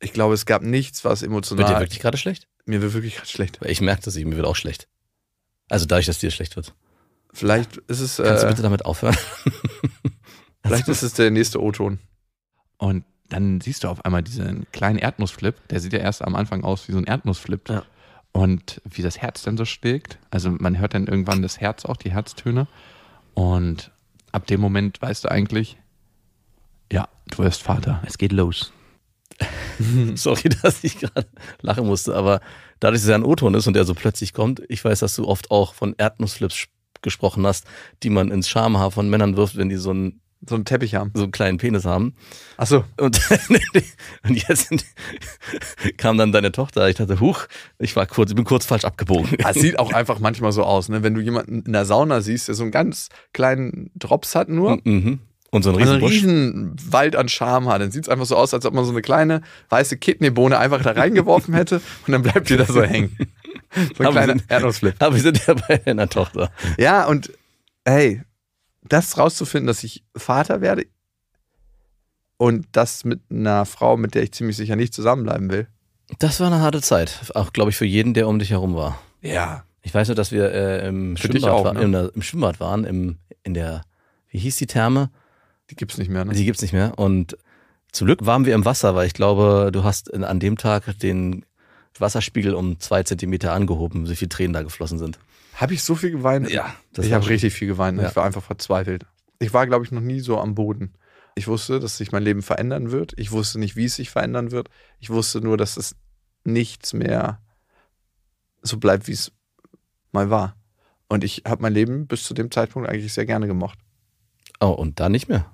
Speaker 1: ich glaube, es gab nichts, was emotional. Wird dir wirklich gerade schlecht?
Speaker 2: Mir wird wirklich gerade schlecht. Ich merke das, ich, mir wird auch schlecht. Also dadurch, dass dir schlecht wird. Vielleicht ist es. Kannst äh, du bitte damit aufhören? vielleicht
Speaker 1: ist es der nächste O-Ton. Und dann siehst du auf einmal diesen kleinen Erdnussflip. Der sieht ja erst am Anfang aus wie so ein Erdnussflip. Ja. Und wie das Herz dann so schlägt. Also man hört dann irgendwann das Herz auch, die Herztöne. Und ab dem Moment weißt du eigentlich, ja, Du Vater. Es geht los.
Speaker 2: Sorry, dass ich gerade lachen musste, aber dadurch, dass er ein O-Ton ist und der so plötzlich kommt, ich weiß, dass du oft auch von Erdnussflips gesprochen hast, die man ins Schamhaar von Männern wirft, wenn die so einen so einen Teppich haben. So einen kleinen Penis haben. Ach so. Und, und jetzt kam dann deine Tochter. Ich dachte, huch, ich war kurz, ich bin kurz falsch abgebogen. Ah, es sieht auch einfach manchmal so aus, ne? Wenn du jemanden
Speaker 1: in der Sauna siehst, der so einen ganz kleinen Drops hat nur, mhm. Und so ein riesen, also riesen Wald an Charme hat. Dann sieht es einfach so aus, als ob man so eine kleine weiße Kidneybohne einfach da reingeworfen hätte und dann bleibt die da so hängen.
Speaker 2: So ein aber kleiner Erdnussflip. Aber wir sind ja bei deiner Tochter.
Speaker 1: Ja, und hey, das rauszufinden, dass ich Vater werde und das mit einer Frau, mit der ich ziemlich sicher nicht zusammenbleiben will. Das war eine
Speaker 2: harte Zeit. Auch, glaube ich, für jeden, der um dich herum war. Ja. Ich weiß nur, dass wir äh, im, Schwimmbad auch, war, ne? der, im, Schwimmbad waren, im, in der, wie hieß die Therme? Die gibt es nicht mehr, ne? Die gibt es nicht mehr. Und zum Glück waren wir im Wasser, weil ich glaube, du hast an dem Tag den Wasserspiegel um zwei Zentimeter angehoben, so viele Tränen da geflossen sind. Habe ich so viel geweint? Ja. Das ich habe richtig viel geweint. Ja. Ich war einfach verzweifelt. Ich war, glaube ich, noch nie so am Boden. Ich
Speaker 1: wusste, dass sich mein Leben verändern wird. Ich wusste nicht, wie es sich verändern wird. Ich wusste nur, dass es nichts mehr so bleibt, wie es mal war. Und ich habe mein Leben bis zu dem Zeitpunkt eigentlich sehr gerne gemocht. Oh, und da nicht mehr?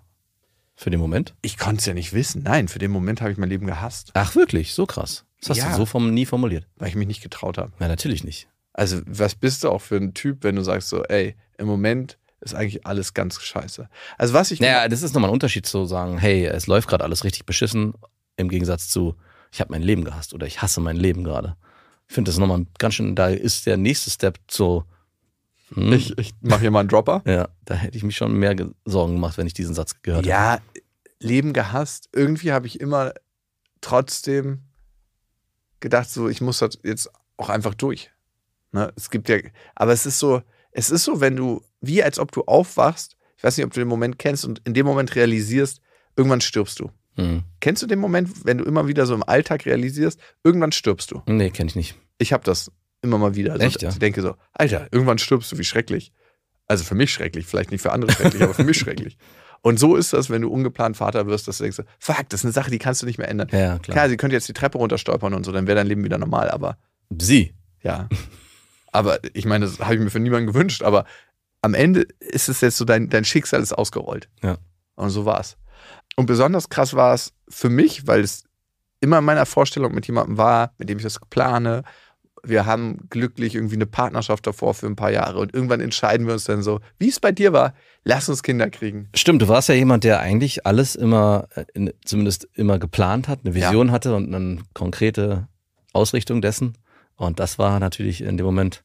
Speaker 1: Für den Moment? Ich konnte es ja nicht wissen. Nein, für den Moment habe ich mein Leben gehasst. Ach wirklich? So krass. Das hast ja. du so vom, nie formuliert. Weil ich mich nicht getraut habe. Na, natürlich nicht. Also, was bist du auch für ein Typ, wenn du sagst so,
Speaker 2: ey, im Moment ist eigentlich alles ganz scheiße. Also, was ich. Naja, das ist nochmal ein Unterschied zu sagen, hey, es läuft gerade alles richtig beschissen, im Gegensatz zu, ich habe mein Leben gehasst oder ich hasse mein Leben gerade. Ich finde das nochmal ganz schön, da ist der nächste Step zu, hm. Ich, ich mache hier mal einen Dropper. Ja, da hätte ich mich schon mehr Sorgen gemacht, wenn ich diesen Satz gehört ja, hätte. Ja,
Speaker 1: Leben gehasst. Irgendwie habe ich immer trotzdem gedacht, so, ich muss das jetzt auch einfach durch. Ne? Es gibt ja, aber es ist so, es ist so, wenn du, wie als ob du aufwachst, ich weiß nicht, ob du den Moment kennst und in dem Moment realisierst, irgendwann stirbst du. Hm. Kennst du den Moment, wenn du immer wieder so im Alltag realisierst, irgendwann stirbst du?
Speaker 2: Nee, kenne ich nicht.
Speaker 1: Ich habe das Immer mal wieder. Also Echt, ja? Ich denke so, Alter, irgendwann stirbst du, wie schrecklich. Also für mich schrecklich, vielleicht nicht für andere schrecklich, aber für mich schrecklich. Und so ist das, wenn du ungeplant Vater wirst, dass du denkst, fuck, das ist eine Sache, die kannst du nicht mehr ändern. Ja, klar. klar, sie könnte jetzt die Treppe runterstolpern und so, dann wäre dein Leben wieder normal, aber. Sie. Ja. Aber ich meine, das habe ich mir für niemanden gewünscht, aber am Ende ist es jetzt so, dein, dein Schicksal ist ausgerollt. Ja. Und so war es. Und besonders krass war es für mich, weil es immer in meiner Vorstellung mit jemandem war, mit dem ich das plane wir haben glücklich irgendwie eine Partnerschaft davor für ein paar Jahre und irgendwann entscheiden wir uns dann so, wie es bei dir war, lass uns Kinder kriegen.
Speaker 2: Stimmt, du warst ja jemand, der eigentlich alles immer, äh, zumindest immer geplant hat, eine Vision ja. hatte und eine konkrete Ausrichtung dessen. Und das war natürlich in dem Moment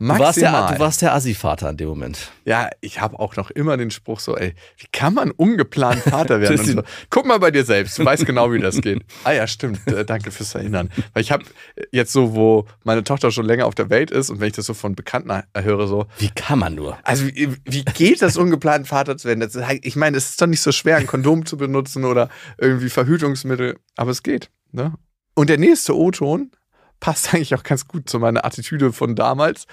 Speaker 2: Maximal. Du warst der, du warst der Assi-Vater in dem Moment. Ja, ich habe auch noch immer den Spruch so, ey, wie kann man ungeplant Vater
Speaker 1: werden? so. Guck mal bei dir selbst, du weißt genau, wie das geht. Ah ja, stimmt, äh, danke fürs Erinnern. Weil ich habe jetzt so, wo meine Tochter schon länger auf der Welt ist und wenn ich das so von Bekannten höre, so. Wie kann man nur? Also, wie, wie geht das, ungeplant Vater zu werden? Das, halt, ich meine, es ist doch nicht so schwer, ein Kondom zu benutzen oder irgendwie Verhütungsmittel, aber es geht. Ne? Und der nächste O-Ton passt eigentlich auch ganz gut zu meiner Attitüde von damals,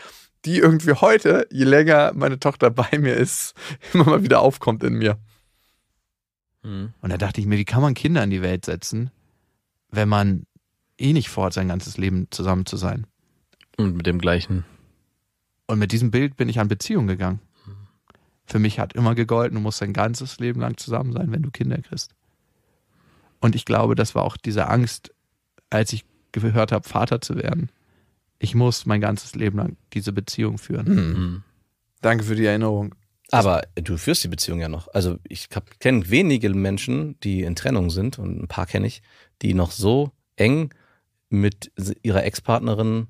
Speaker 1: die irgendwie heute, je länger meine Tochter bei mir ist, immer mal wieder aufkommt in mir. Hm. Und da dachte ich mir, wie kann man Kinder in die Welt setzen, wenn man eh nicht vorhat, sein ganzes Leben zusammen zu sein? Und mit dem gleichen. Und mit diesem Bild bin ich an Beziehung gegangen. Für mich hat immer gegolten, du musst dein ganzes Leben lang zusammen sein, wenn du Kinder kriegst. Und ich glaube, das war auch diese Angst, als ich gehört habe, Vater zu werden. Ich muss mein ganzes Leben lang diese Beziehung führen. Mhm. mhm.
Speaker 2: Danke für die Erinnerung. Aber du führst die Beziehung ja noch. Also ich kenne wenige Menschen, die in Trennung sind und ein paar kenne ich, die noch so eng mit ihrer Ex-Partnerin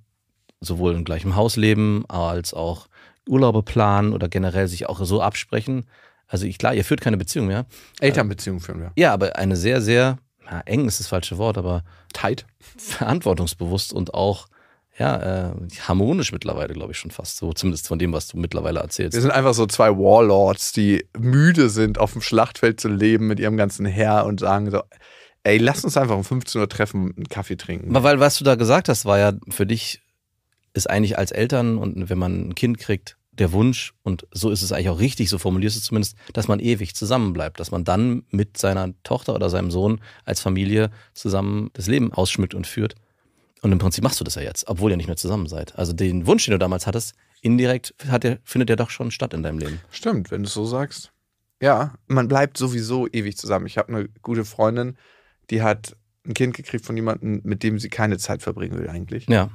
Speaker 2: sowohl im gleichen Haus leben als auch Urlaube planen oder generell sich auch so absprechen. Also ich, klar, ihr führt keine Beziehung mehr. Elternbeziehung äh, führen wir. Ja, aber eine sehr, sehr ja, eng ist das falsche Wort, aber tight, verantwortungsbewusst und auch ja, äh, harmonisch mittlerweile, glaube ich, schon fast. So, zumindest von dem, was du mittlerweile erzählst. Wir sind
Speaker 1: einfach so zwei Warlords, die müde sind, auf dem Schlachtfeld zu leben mit ihrem ganzen Herr und sagen so, ey, lass uns einfach um 15 Uhr treffen, und einen Kaffee trinken. Aber
Speaker 2: weil was du da gesagt hast, war ja für dich, ist eigentlich als Eltern und wenn man ein Kind kriegt, der Wunsch, und so ist es eigentlich auch richtig, so formulierst du es zumindest, dass man ewig zusammenbleibt, dass man dann mit seiner Tochter oder seinem Sohn als Familie zusammen das Leben ausschmückt und führt. Und im Prinzip machst du das ja jetzt, obwohl ihr nicht mehr zusammen seid. Also den Wunsch, den du damals hattest, indirekt hat der, findet er doch schon statt in deinem Leben. Stimmt, wenn du es so sagst. Ja, man bleibt sowieso ewig
Speaker 1: zusammen. Ich habe eine gute Freundin, die hat ein Kind gekriegt von jemandem, mit dem sie keine Zeit verbringen will eigentlich. Ja.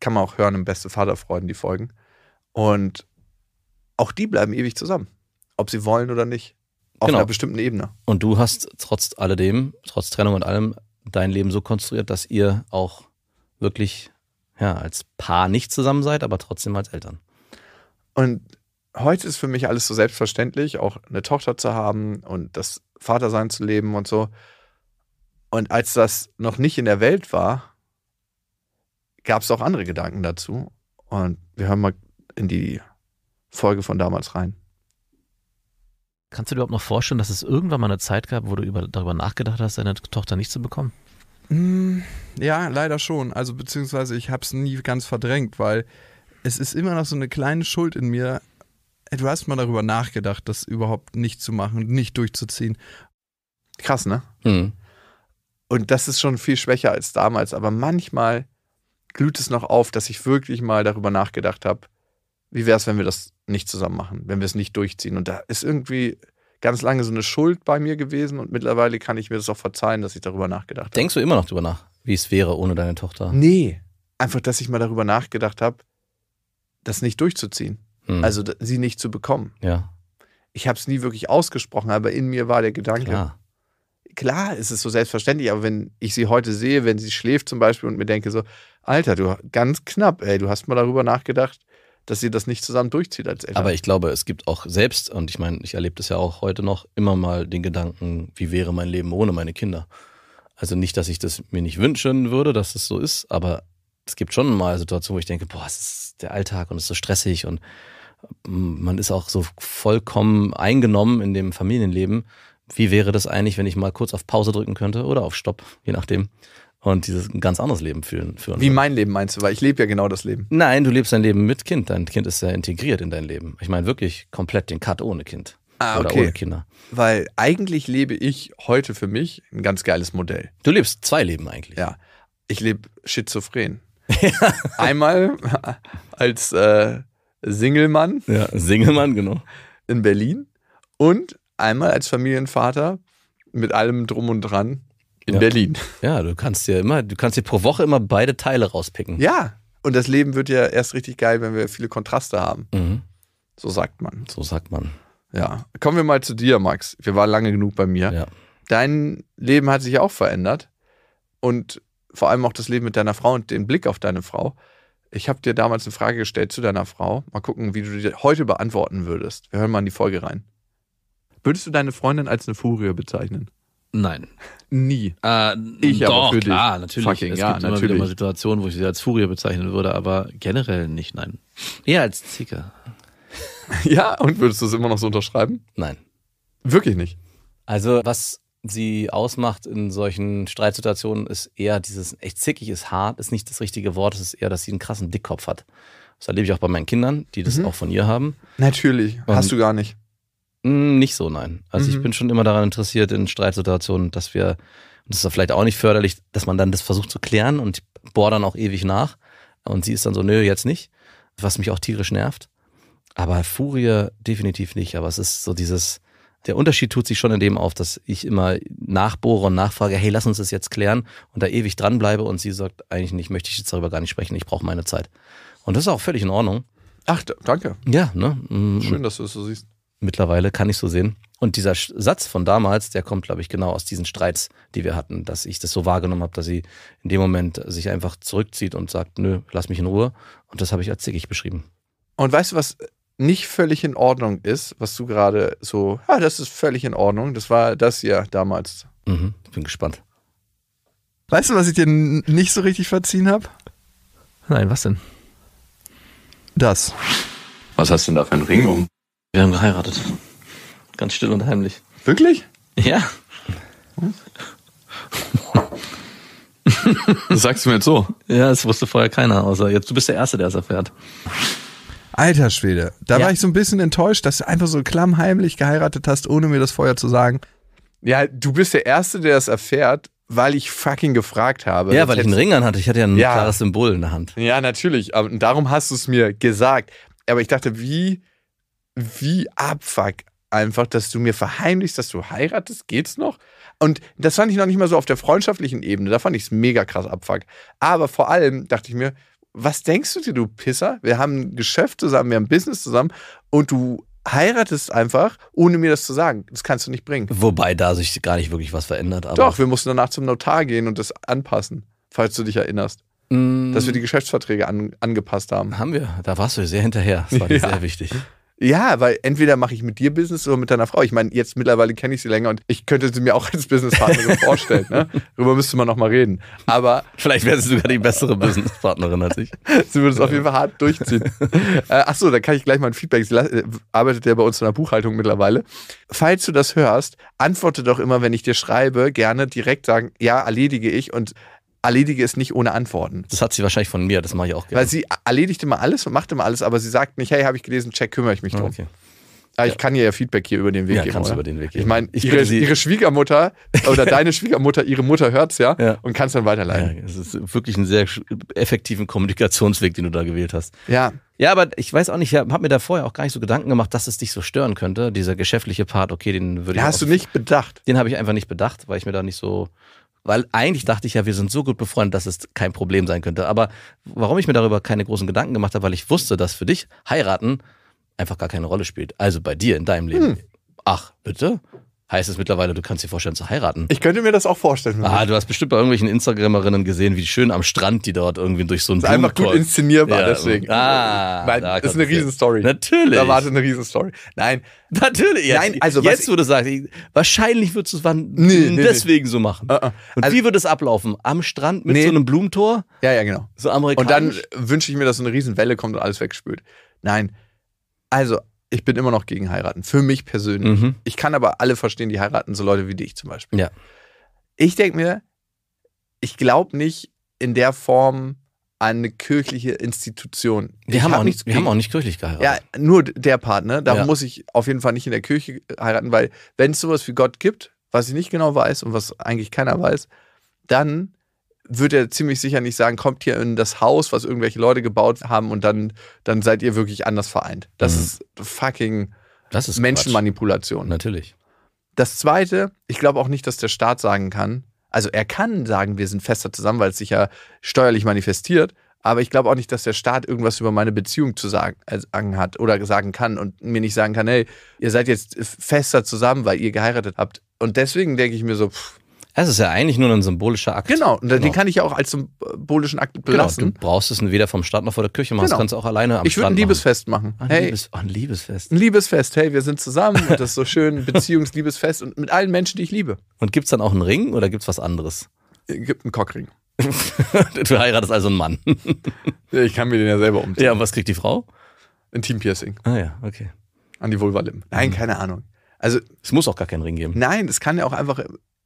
Speaker 1: Kann man auch hören im Beste Vaterfreuden, die Folgen. Und auch die bleiben ewig zusammen, ob sie wollen oder nicht, auf genau. einer bestimmten Ebene.
Speaker 2: Und du hast trotz alledem, trotz Trennung und allem, dein Leben so konstruiert, dass ihr auch wirklich ja, als Paar nicht zusammen seid, aber trotzdem als Eltern.
Speaker 1: Und heute ist für mich alles so selbstverständlich, auch eine Tochter zu haben und das Vatersein zu leben und so. Und als das noch nicht in der Welt war, gab es auch andere Gedanken dazu. Und wir hören mal in die
Speaker 2: Folge von damals rein. Kannst du dir überhaupt noch vorstellen, dass es irgendwann mal eine Zeit gab, wo du über, darüber nachgedacht hast, deine Tochter nicht zu bekommen?
Speaker 1: Mm, ja, leider schon. Also beziehungsweise ich habe es nie ganz verdrängt, weil es ist immer noch so eine kleine Schuld in mir. Du hast mal darüber nachgedacht, das überhaupt nicht zu machen, nicht durchzuziehen. Krass, ne? Mhm. Und das ist schon viel schwächer als damals. Aber manchmal glüht es noch auf, dass ich wirklich mal darüber nachgedacht habe, wie wäre es, wenn wir das nicht zusammen machen,
Speaker 2: wenn wir es nicht durchziehen? Und da
Speaker 1: ist irgendwie ganz lange so eine Schuld bei mir gewesen und mittlerweile kann ich mir das auch verzeihen, dass ich darüber nachgedacht habe.
Speaker 2: Denkst du immer noch darüber nach, wie es wäre ohne deine Tochter? Nee,
Speaker 1: einfach, dass ich mal darüber nachgedacht habe, das nicht durchzuziehen, hm. also sie nicht zu bekommen. Ja. Ich habe es nie wirklich ausgesprochen, aber in mir war der Gedanke. Klar. Klar ist es so selbstverständlich, aber wenn ich sie heute sehe, wenn sie schläft zum Beispiel und mir denke so, Alter, du ganz knapp, ey, du hast mal darüber nachgedacht, dass ihr das nicht zusammen durchzieht als Eltern. Aber ich
Speaker 2: glaube, es gibt auch selbst, und ich meine, ich erlebe das ja auch heute noch, immer mal den Gedanken, wie wäre mein Leben ohne meine Kinder? Also nicht, dass ich das mir nicht wünschen würde, dass es so ist, aber es gibt schon mal Situationen, wo ich denke, boah, es ist der Alltag und es ist so stressig und mm, man ist auch so vollkommen eingenommen in dem Familienleben. Wie wäre das eigentlich, wenn ich mal kurz auf Pause drücken könnte oder auf Stopp, je nachdem, und dieses ein ganz anderes Leben führen. führen Wie
Speaker 1: mein Leben meinst du, weil ich lebe ja genau das Leben.
Speaker 2: Nein, du lebst dein Leben mit Kind. Dein Kind ist sehr integriert in dein Leben. Ich meine wirklich komplett den Cut ohne Kind. Ah, oder ohne Kinder.
Speaker 1: Weil eigentlich lebe ich heute für mich ein ganz geiles Modell. Du lebst zwei Leben eigentlich. Ja. Ich lebe schizophren. Einmal als äh, Singlemann. Ja, Singlemann, genau. In Berlin. Und einmal als Familienvater mit allem
Speaker 2: Drum und Dran in ja. Berlin. Ja, du kannst dir immer, du kannst dir pro Woche immer beide Teile rauspicken.
Speaker 1: Ja. Und das Leben wird ja erst richtig geil, wenn wir viele Kontraste haben. Mhm. So sagt man. So sagt man. Ja. Kommen wir mal zu dir, Max. Wir waren lange genug bei mir. Ja. Dein Leben hat sich auch verändert. Und vor allem auch das Leben mit deiner Frau und den Blick auf deine Frau. Ich habe dir damals eine Frage gestellt zu deiner Frau. Mal gucken, wie du die heute beantworten würdest. Wir hören mal in die Folge rein. Würdest du deine Freundin als eine Furie bezeichnen? Nein. Nie. Äh, ich doch, aber für klar, dich. natürlich. Fucking, es ja, gibt natürlich. immer wieder mal
Speaker 2: Situationen, wo ich sie als Furie bezeichnen würde, aber generell nicht, nein. Eher als Zicke. ja, und würdest du es immer noch so unterschreiben? Nein. Wirklich nicht. Also, was sie ausmacht in solchen Streitsituationen, ist eher dieses echt zickig ist hart, ist nicht das richtige Wort, es ist eher, dass sie einen krassen Dickkopf hat. Das erlebe ich auch bei meinen Kindern, die das mhm. auch von ihr haben.
Speaker 1: Natürlich, und hast du
Speaker 2: gar nicht. Mm, nicht so, nein. Also mhm. ich bin schon immer daran interessiert in Streitsituationen, dass wir, das ist vielleicht auch nicht förderlich, dass man dann das versucht zu klären und bohr dann auch ewig nach. Und sie ist dann so, nö, jetzt nicht. Was mich auch tierisch nervt. Aber Furie definitiv nicht. Aber es ist so dieses, der Unterschied tut sich schon in dem auf, dass ich immer nachbohre und nachfrage, hey, lass uns das jetzt klären und da ewig dranbleibe und sie sagt, eigentlich nicht, möchte ich jetzt darüber gar nicht sprechen, ich brauche meine Zeit. Und das ist auch völlig in Ordnung. Ach, danke. Ja, ne? Mm, Schön, mm.
Speaker 1: dass du es das so siehst
Speaker 2: mittlerweile, kann ich so sehen. Und dieser Satz von damals, der kommt, glaube ich, genau aus diesen Streits, die wir hatten, dass ich das so wahrgenommen habe, dass sie in dem Moment sich einfach zurückzieht und sagt, nö, lass mich in Ruhe. Und das habe ich als zickig beschrieben.
Speaker 1: Und weißt du, was nicht völlig in Ordnung ist, was du gerade so, ja, ah, das ist völlig in Ordnung. Das war das ja damals. Mhm, bin gespannt. Weißt du, was ich dir nicht so richtig verziehen habe?
Speaker 2: Nein, was denn? Das. Was hast du denn da für einen Ring um? Wir haben geheiratet. Ganz still und heimlich. Wirklich? Ja. Hm? Das sagst du mir jetzt so? Ja, das wusste vorher keiner, außer jetzt. Du bist der Erste, der es erfährt. Alter Schwede, da
Speaker 1: ja. war ich so ein bisschen enttäuscht, dass du einfach so klammheimlich geheiratet hast, ohne mir das vorher zu sagen. Ja, du bist der Erste, der es erfährt, weil ich fucking gefragt habe. Ja, weil ich einen Ring an hatte. Ich hatte ja ein ja. klares Symbol in der Hand. Ja, natürlich. Aber darum hast du es mir gesagt. Aber ich dachte, wie wie abfuck einfach, dass du mir verheimlichst, dass du heiratest, geht's noch? Und das fand ich noch nicht mal so auf der freundschaftlichen Ebene, da fand ich es mega krass abfuck. Aber vor allem dachte ich mir, was denkst du dir, du Pisser? Wir haben ein Geschäft zusammen, wir haben ein Business zusammen und du heiratest einfach, ohne mir das zu sagen. Das kannst du nicht bringen. Wobei da sich
Speaker 2: gar nicht wirklich was verändert. Aber Doch,
Speaker 1: wir mussten danach zum Notar gehen und das anpassen, falls du dich erinnerst.
Speaker 2: Mm. Dass wir die
Speaker 1: Geschäftsverträge an, angepasst haben. Haben wir.
Speaker 2: Da warst du sehr hinterher. Das war dir Ja. sehr wichtig.
Speaker 1: Ja, weil entweder mache ich mit dir Business oder mit deiner Frau. Ich meine, jetzt mittlerweile kenne ich sie länger und ich könnte sie mir auch als Businesspartnerin vorstellen. Ne? Darüber müsste man nochmal reden. Aber vielleicht wäre sie sogar die bessere Businesspartnerin als ich. sie würde es auf jeden Fall hart durchziehen. äh, Achso, da kann ich gleich mal ein Feedback. Sie äh, arbeitet ja bei uns in der Buchhaltung mittlerweile. Falls du das hörst, antworte doch immer, wenn ich dir schreibe, gerne direkt sagen, ja, erledige ich und erledige es nicht ohne Antworten.
Speaker 2: Das hat sie wahrscheinlich von mir, das mache ich auch
Speaker 1: gerne. Weil sie erledigte mal alles und machte mal alles, aber sie sagt nicht, hey, habe ich gelesen, check, kümmere ich mich ah, drum. Okay. Aber ah, ja. ich kann ihr ja Feedback hier über den Weg ja, geben. Oder? Über den Weg geben. Ich meine, ihre, ihre, Schwiegermutter oder deine Schwiegermutter, ihre Mutter hört es ja, ja, und kann es dann weiterleiten.
Speaker 2: Es ist wirklich ein sehr effektiven Kommunikationsweg, den du da gewählt hast. Ja. Ja, aber ich weiß auch nicht, ich habe mir da vorher auch gar nicht so Gedanken gemacht, dass es dich so stören könnte, dieser geschäftliche Part. Okay, den würde ich. Den hast du nicht bedacht. Den habe ich einfach nicht bedacht, weil ich mir da nicht so weil eigentlich dachte ich ja, wir sind so gut befreundet, dass es kein Problem sein könnte. Aber warum ich mir darüber keine großen Gedanken gemacht habe, weil ich wusste, dass für dich heiraten einfach gar keine Rolle spielt. Also bei dir in deinem Leben. Hm. Ach, bitte? heißt es mittlerweile, du kannst dir vorstellen zu heiraten. Ich könnte mir das auch vorstellen. Ah, du hast bestimmt bei irgendwelchen Instagramerinnen gesehen, wie schön am Strand die dort irgendwie durch so ein Das ist einfach gut inszenierbar, ja. deswegen. Ah, Nein, da das ist eine Riesenstory. Natürlich. Da war es eine Riesenstory. Nein. Natürlich. Nein, also jetzt, würde du sagst, wahrscheinlich würdest du es wann nee, nee, deswegen nee. so machen. Uh -uh. Und also, wie würde es ablaufen? Am Strand mit so einem Blumentor? Ja,
Speaker 1: ja, genau. So amerikanisch. Und dann wünsche ich mir, dass so eine Riesenwelle kommt und alles wegspült. Nein. Also, ich bin immer noch gegen heiraten. Für mich persönlich. Mhm. Ich kann aber alle verstehen, die heiraten, so Leute wie dich zum Beispiel. Ja. Ich denke mir, ich glaube nicht in der Form an eine kirchliche Institution. Wir, haben, hab auch nichts wir haben auch nicht kirchlich geheiratet. Ja, nur der Part, ne? Da ja. muss ich auf jeden Fall nicht in der Kirche heiraten, weil wenn es sowas wie Gott gibt, was ich nicht genau weiß und was eigentlich keiner weiß, dann wird er ziemlich sicher nicht sagen, kommt hier in das Haus, was irgendwelche Leute gebaut haben und dann, dann seid ihr wirklich anders vereint. Das mhm. ist fucking das ist Menschenmanipulation. Quatsch. Natürlich. Das Zweite, ich glaube auch nicht, dass der Staat sagen kann, also er kann sagen, wir sind fester zusammen, weil es sich ja steuerlich manifestiert, aber ich glaube auch nicht, dass der Staat irgendwas über meine Beziehung zu sagen, äh, hat oder sagen kann und mir nicht sagen kann, hey, ihr seid jetzt fester zusammen, weil ihr geheiratet habt. Und deswegen
Speaker 2: denke ich mir so, pff, es ist ja eigentlich nur ein symbolischer Akt. Genau, und den genau. kann ich ja auch als symbolischen Akt genau, belassen. Genau, du brauchst es weder vom Start noch vor der Küche machen, genau. das kannst du auch alleine am Ich würde ein Liebesfest machen. machen. Hey. Ein, Liebes oh, ein Liebesfest. Ein
Speaker 1: Liebesfest, hey, wir sind zusammen und das ist so schön, Beziehungsliebesfest und mit allen Menschen, die ich liebe.
Speaker 2: Und gibt es dann auch einen Ring oder gibt es was anderes? Äh, gibt einen Cockring. du heiratest also einen Mann. ich kann mir den ja selber umziehen. Ja, und was kriegt die Frau? Ein Teampiercing. Ah ja, okay.
Speaker 1: An die Vulvalippen. Nein, mhm. keine Ahnung. Also, es muss auch gar keinen Ring geben. Nein, es kann ja auch einfach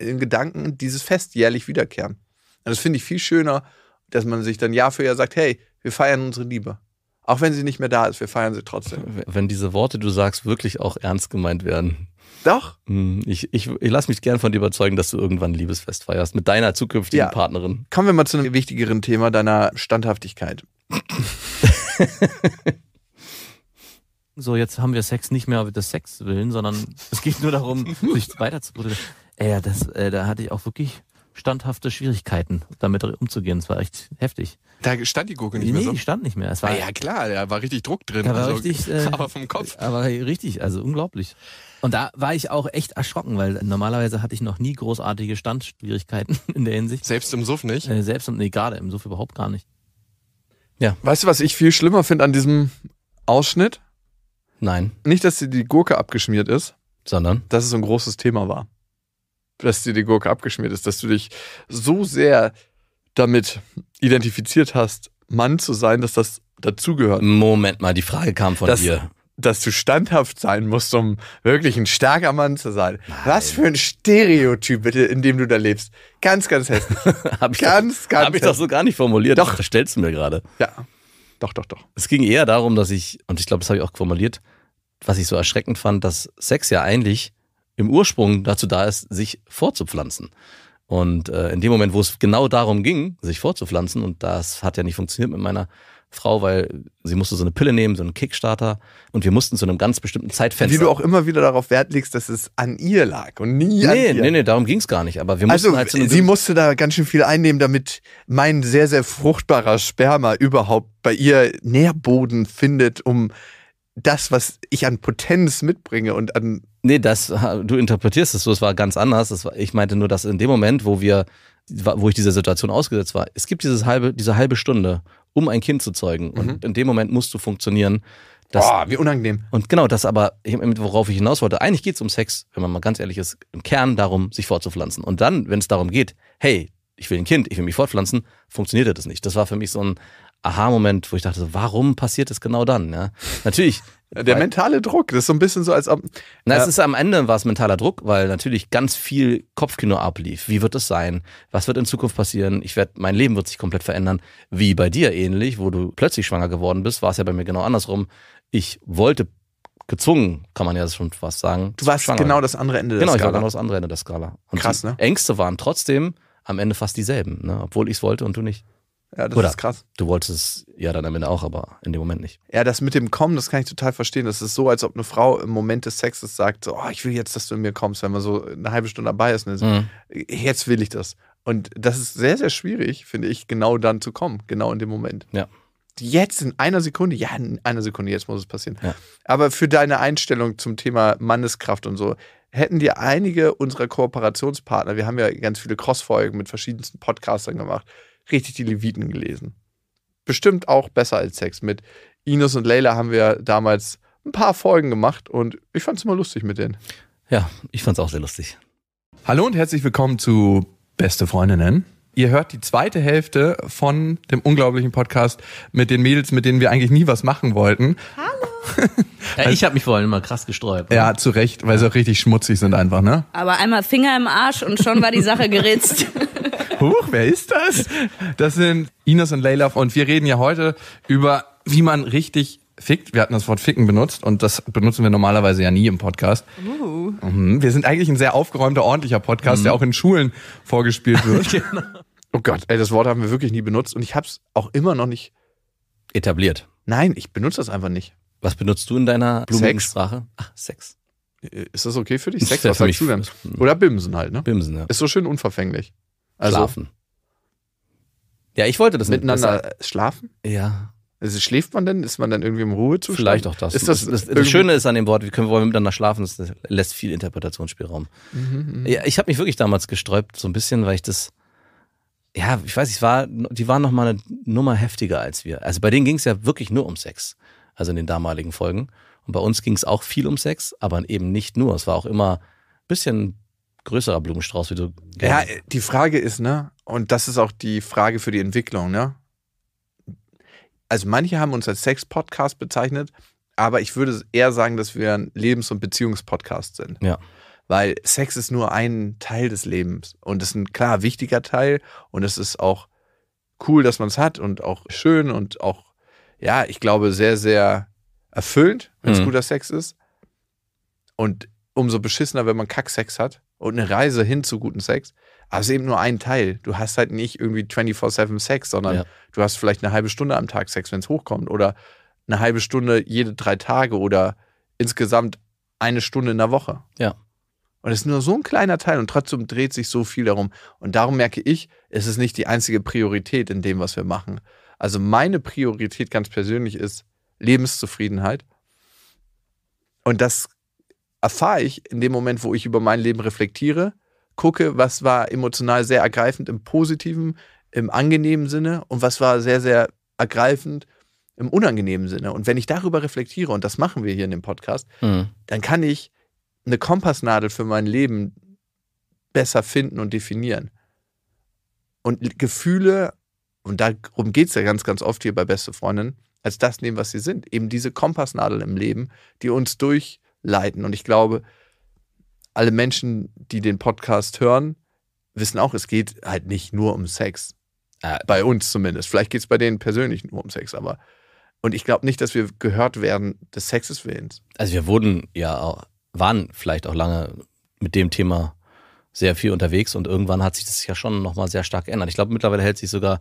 Speaker 1: in Gedanken dieses Fest jährlich wiederkehren. Und also, das finde ich viel schöner, dass man sich dann Jahr für Jahr sagt, hey, wir feiern unsere Liebe. Auch wenn sie nicht mehr da ist, wir feiern sie trotzdem.
Speaker 2: Wenn diese Worte, du sagst, wirklich auch ernst gemeint werden. Doch. Hm, ich, ich, ich lasse mich gern von dir überzeugen, dass du irgendwann ein Liebesfest feierst mit deiner zukünftigen ja. Partnerin. Kommen wir mal zu einem wichtigeren Thema, deiner Standhaftigkeit. so, jetzt haben wir Sex nicht mehr auf des Sex willen, sondern es geht nur darum, sich weiter zu ja, das, äh, da hatte ich auch wirklich standhafte Schwierigkeiten, damit umzugehen. Es war echt heftig.
Speaker 1: Da stand die Gurke nicht nee, mehr so? Nee, die stand
Speaker 2: nicht mehr. Es war, ja, ah ja, klar, da war richtig Druck drin. Also, richtig, äh, aber vom Kopf. Aber richtig, also unglaublich. Und da war ich auch echt erschrocken, weil normalerweise hatte ich noch nie großartige Standschwierigkeiten in der Hinsicht. Selbst im Suff nicht? Äh, selbst, nee, gerade im Suff überhaupt gar nicht.
Speaker 1: Ja. Weißt du, was ich viel schlimmer finde an diesem Ausschnitt? Nein. Nicht, dass die Gurke abgeschmiert ist. Sondern? Dass es so ein großes Thema war dass dir die Gurke abgeschmiert ist, dass du dich so sehr damit identifiziert hast, Mann zu sein, dass das dazugehört. Moment mal, die Frage kam von dass, dir. Dass du standhaft sein musst, um wirklich ein starker Mann zu sein. Nein. Was für ein Stereotyp,
Speaker 2: bitte, in dem du da lebst. Ganz, ganz hässlich. hab ich ganz, doch, ganz. Habe ich doch so gar nicht formuliert. Doch. Das stellst du mir gerade. Ja. Doch, doch, doch. Es ging eher darum, dass ich, und ich glaube, das habe ich auch formuliert, was ich so erschreckend fand, dass Sex ja eigentlich im Ursprung dazu da ist, sich vorzupflanzen. Und äh, in dem Moment, wo es genau darum ging, sich vorzupflanzen, und das hat ja nicht funktioniert mit meiner Frau, weil sie musste so eine Pille nehmen, so einen Kickstarter, und wir mussten zu einem ganz bestimmten Zeitfenster. Wie du auch
Speaker 1: immer wieder darauf Wert legst, dass es an ihr lag und
Speaker 2: nie nee, an ihr. Nee, nee, darum ging es gar nicht. Aber
Speaker 1: wir mussten also, halt so sie musste da ganz schön viel einnehmen, damit mein sehr, sehr fruchtbarer Sperma überhaupt bei ihr Nährboden findet, um das, was
Speaker 2: ich an Potenz mitbringe und an. Nee, das, du interpretierst es so, es war ganz anders. War, ich meinte nur, dass in dem Moment, wo wir, wo ich dieser Situation ausgesetzt war, es gibt dieses halbe, diese halbe Stunde, um ein Kind zu zeugen. Und mhm. in dem Moment musst du funktionieren. Das, Boah, wie unangenehm. Und genau das aber, worauf ich hinaus wollte, eigentlich geht es um Sex, wenn man mal ganz ehrlich ist, im Kern darum, sich fortzupflanzen. Und dann, wenn es darum geht, hey, ich will ein Kind, ich will mich fortpflanzen, funktionierte das nicht. Das war für mich so ein Aha-Moment, wo ich dachte, so, warum passiert das genau dann? Ja? Natürlich. Der mentale Druck, das ist so ein bisschen so, als ob. Na, ja. es ist am Ende war es mentaler Druck, weil natürlich ganz viel Kopfkino ablief. Wie wird es sein? Was wird in Zukunft passieren? Ich werde, mein Leben wird sich komplett verändern. Wie bei dir ähnlich, wo du plötzlich schwanger geworden bist, war es ja bei mir genau andersrum. Ich wollte gezwungen, kann man ja schon fast sagen. Du warst schwanger. genau das andere Ende der genau, Skala. Genau, ich war genau das andere Ende der Skala. Und Krass, ne? Ängste waren trotzdem am Ende fast dieselben, ne? obwohl ich es wollte und du nicht. Ja, das Oder ist krass. Du wolltest es ja dann am Ende auch, aber in dem Moment nicht. Ja, das mit dem Kommen, das kann ich total verstehen. Das
Speaker 1: ist so, als ob eine Frau im Moment des Sexes sagt: so, Oh, ich will jetzt, dass du in mir kommst, wenn man so eine halbe Stunde dabei ist. Und mhm. Jetzt will ich das. Und das ist sehr, sehr schwierig, finde ich, genau dann zu kommen, genau in dem Moment. Ja. Jetzt in einer Sekunde, ja, in einer Sekunde, jetzt muss es passieren. Ja. Aber für deine Einstellung zum Thema Manneskraft und so, hätten dir einige unserer Kooperationspartner, wir haben ja ganz viele Crossfolgen mit verschiedensten Podcastern gemacht, richtig die Leviten gelesen. Bestimmt auch besser als Sex. Mit Ines und Leila haben wir damals ein paar Folgen gemacht und ich fand es immer lustig mit denen.
Speaker 2: Ja, ich fand es auch sehr lustig.
Speaker 1: Hallo und herzlich willkommen zu Beste Freundinnen. Ihr hört die zweite Hälfte von dem unglaublichen Podcast mit den Mädels, mit denen wir eigentlich nie was machen wollten. Hallo. ja, ich habe mich vorhin immer krass gesträubt. Ne? Ja, zu Recht, weil sie auch richtig schmutzig sind einfach, ne? Aber einmal Finger im Arsch und schon war die Sache geritzt. Huch, wer ist das? Das sind Ines und Leila und wir reden ja heute über, wie man richtig fickt. Wir hatten das Wort ficken benutzt und das benutzen wir normalerweise ja nie im Podcast. Uh. Mhm, wir sind eigentlich ein sehr aufgeräumter, ordentlicher Podcast, mhm. der auch in Schulen vorgespielt wird. genau. Oh Gott, ey, das Wort haben wir wirklich nie benutzt und ich habe es auch immer noch nicht. Etabliert. Nein, ich benutze das einfach nicht. Was benutzt du in deiner Blumensprache? Ach, Sex. Ah, äh, ist das okay für dich? Sex, was sagst du denn? Hm. Oder Bimsen halt, ne? Bimsen, ja. Ist so schön unverfänglich. Also, schlafen. Ja, ich wollte das miteinander
Speaker 2: das, schlafen. Ja. Also schläft man denn? Ist man dann irgendwie im Ruhezustand? Vielleicht auch das. Ist das, das, das, das Schöne ist an dem Wort, wir können wollen miteinander schlafen, das lässt viel Interpretationsspielraum. Mhm, mhm. ja, ich habe mich wirklich damals gesträubt, so ein bisschen, weil ich das ja, ich weiß, ich war, die waren noch mal eine Nummer heftiger als wir. Also bei denen ging es ja wirklich nur um Sex, also in den damaligen Folgen. Und bei uns ging es auch viel um Sex, aber eben nicht nur. Es war auch immer ein bisschen größerer Blumenstrauß, wie du. Ja, die Frage ist, ne, und das ist auch die Frage für die Entwicklung, ne?
Speaker 1: Also manche haben uns als Sex-Podcast bezeichnet, aber ich würde eher sagen, dass wir ein Lebens- und Beziehungspodcast sind. Ja weil Sex ist nur ein Teil des Lebens und ist ein klar wichtiger Teil und es ist auch cool, dass man es hat und auch schön und auch, ja, ich glaube, sehr, sehr erfüllend, wenn es mhm. guter Sex ist. Und umso beschissener, wenn man Kacksex hat und eine Reise hin zu guten Sex. Aber es ist eben nur ein Teil. Du hast halt nicht irgendwie 24-7 Sex, sondern ja. du hast vielleicht eine halbe Stunde am Tag Sex, wenn es hochkommt. Oder eine halbe Stunde jede drei Tage oder insgesamt eine Stunde in der Woche. Ja. Und es ist nur so ein kleiner Teil und trotzdem dreht sich so viel darum. Und darum merke ich, es ist nicht die einzige Priorität in dem, was wir machen. Also meine Priorität ganz persönlich ist Lebenszufriedenheit. Und das erfahre ich in dem Moment, wo ich über mein Leben reflektiere, gucke, was war emotional sehr ergreifend im positiven, im angenehmen Sinne und was war sehr, sehr ergreifend im unangenehmen Sinne. Und wenn ich darüber reflektiere, und das machen wir hier in dem Podcast, mhm. dann kann ich eine Kompassnadel für mein Leben besser finden und definieren. Und Gefühle, und darum geht es ja ganz, ganz oft hier bei Beste Freundin, als das nehmen, was sie sind. Eben diese Kompassnadel im Leben, die uns durchleiten. Und ich glaube, alle Menschen, die den Podcast hören, wissen auch, es geht halt nicht nur um Sex. Ah. Bei uns zumindest. Vielleicht geht es bei denen persönlich nur um Sex, aber. Und ich glaube nicht, dass wir gehört werden des Sexes Willens.
Speaker 2: Also wir wurden ja auch waren vielleicht auch lange mit dem Thema sehr viel unterwegs und irgendwann hat sich das ja schon nochmal sehr stark geändert. Ich glaube, mittlerweile hält sich sogar,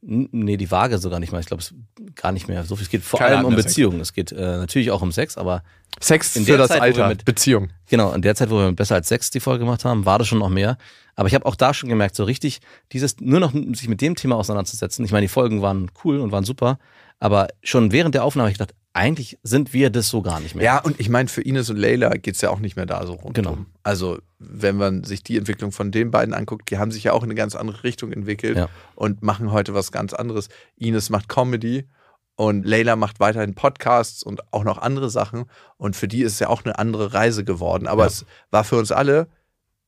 Speaker 2: nee, die Waage sogar nicht mehr. Ich glaube, es gar nicht mehr so viel. Es geht vor Keine allem um Beziehungen. Es geht äh, natürlich auch um Sex, aber Sex in für das Alter, mit, Beziehung. Genau, in der Zeit, wo wir mit besser als Sex die Folge gemacht haben, war das schon noch mehr. Aber ich habe auch da schon gemerkt, so richtig, dieses nur noch sich mit dem Thema auseinanderzusetzen. Ich meine, die Folgen waren cool und waren super, aber schon während der Aufnahme habe ich gedacht, eigentlich sind wir das so gar nicht mehr. Ja, und ich meine, für Ines
Speaker 1: und Leila geht
Speaker 2: es ja auch nicht mehr da so rund. Genau. Also, wenn man sich die Entwicklung
Speaker 1: von den beiden anguckt, die haben sich ja auch in eine ganz andere Richtung entwickelt ja. und machen heute was ganz anderes. Ines macht Comedy und Leila macht weiterhin Podcasts und auch noch andere Sachen. Und für die ist es ja auch eine andere Reise geworden. Aber ja. es war für uns alle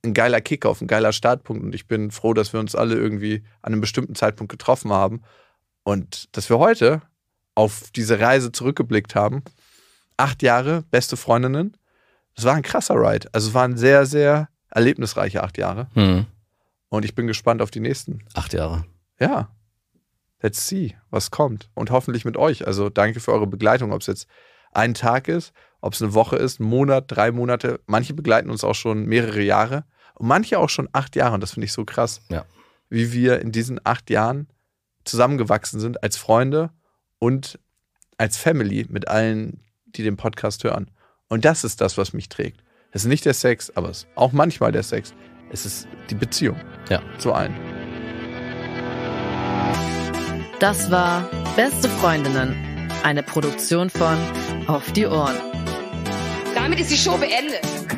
Speaker 1: ein geiler Kickoff, ein geiler Startpunkt. Und ich bin froh, dass wir uns alle irgendwie an einem bestimmten Zeitpunkt getroffen haben. Und dass wir heute auf diese Reise zurückgeblickt haben. Acht Jahre, beste Freundinnen. das war ein krasser Ride. Also es waren sehr, sehr erlebnisreiche acht Jahre. Hm. Und ich bin gespannt auf die nächsten. Acht Jahre. Ja. Let's see, was kommt. Und hoffentlich mit euch. Also danke für eure Begleitung, ob es jetzt ein Tag ist, ob es eine Woche ist, ein Monat, drei Monate. Manche begleiten uns auch schon mehrere Jahre und manche auch schon acht Jahre. Und das finde ich so krass, ja. wie wir in diesen acht Jahren zusammengewachsen sind als Freunde und als Family mit allen, die den Podcast hören. Und das ist das, was mich trägt. Es ist nicht der Sex, aber es ist auch manchmal der Sex. Es ist die Beziehung ja. zu allen. Das war Beste Freundinnen, eine Produktion von Auf die Ohren.
Speaker 2: Damit ist die Show beendet.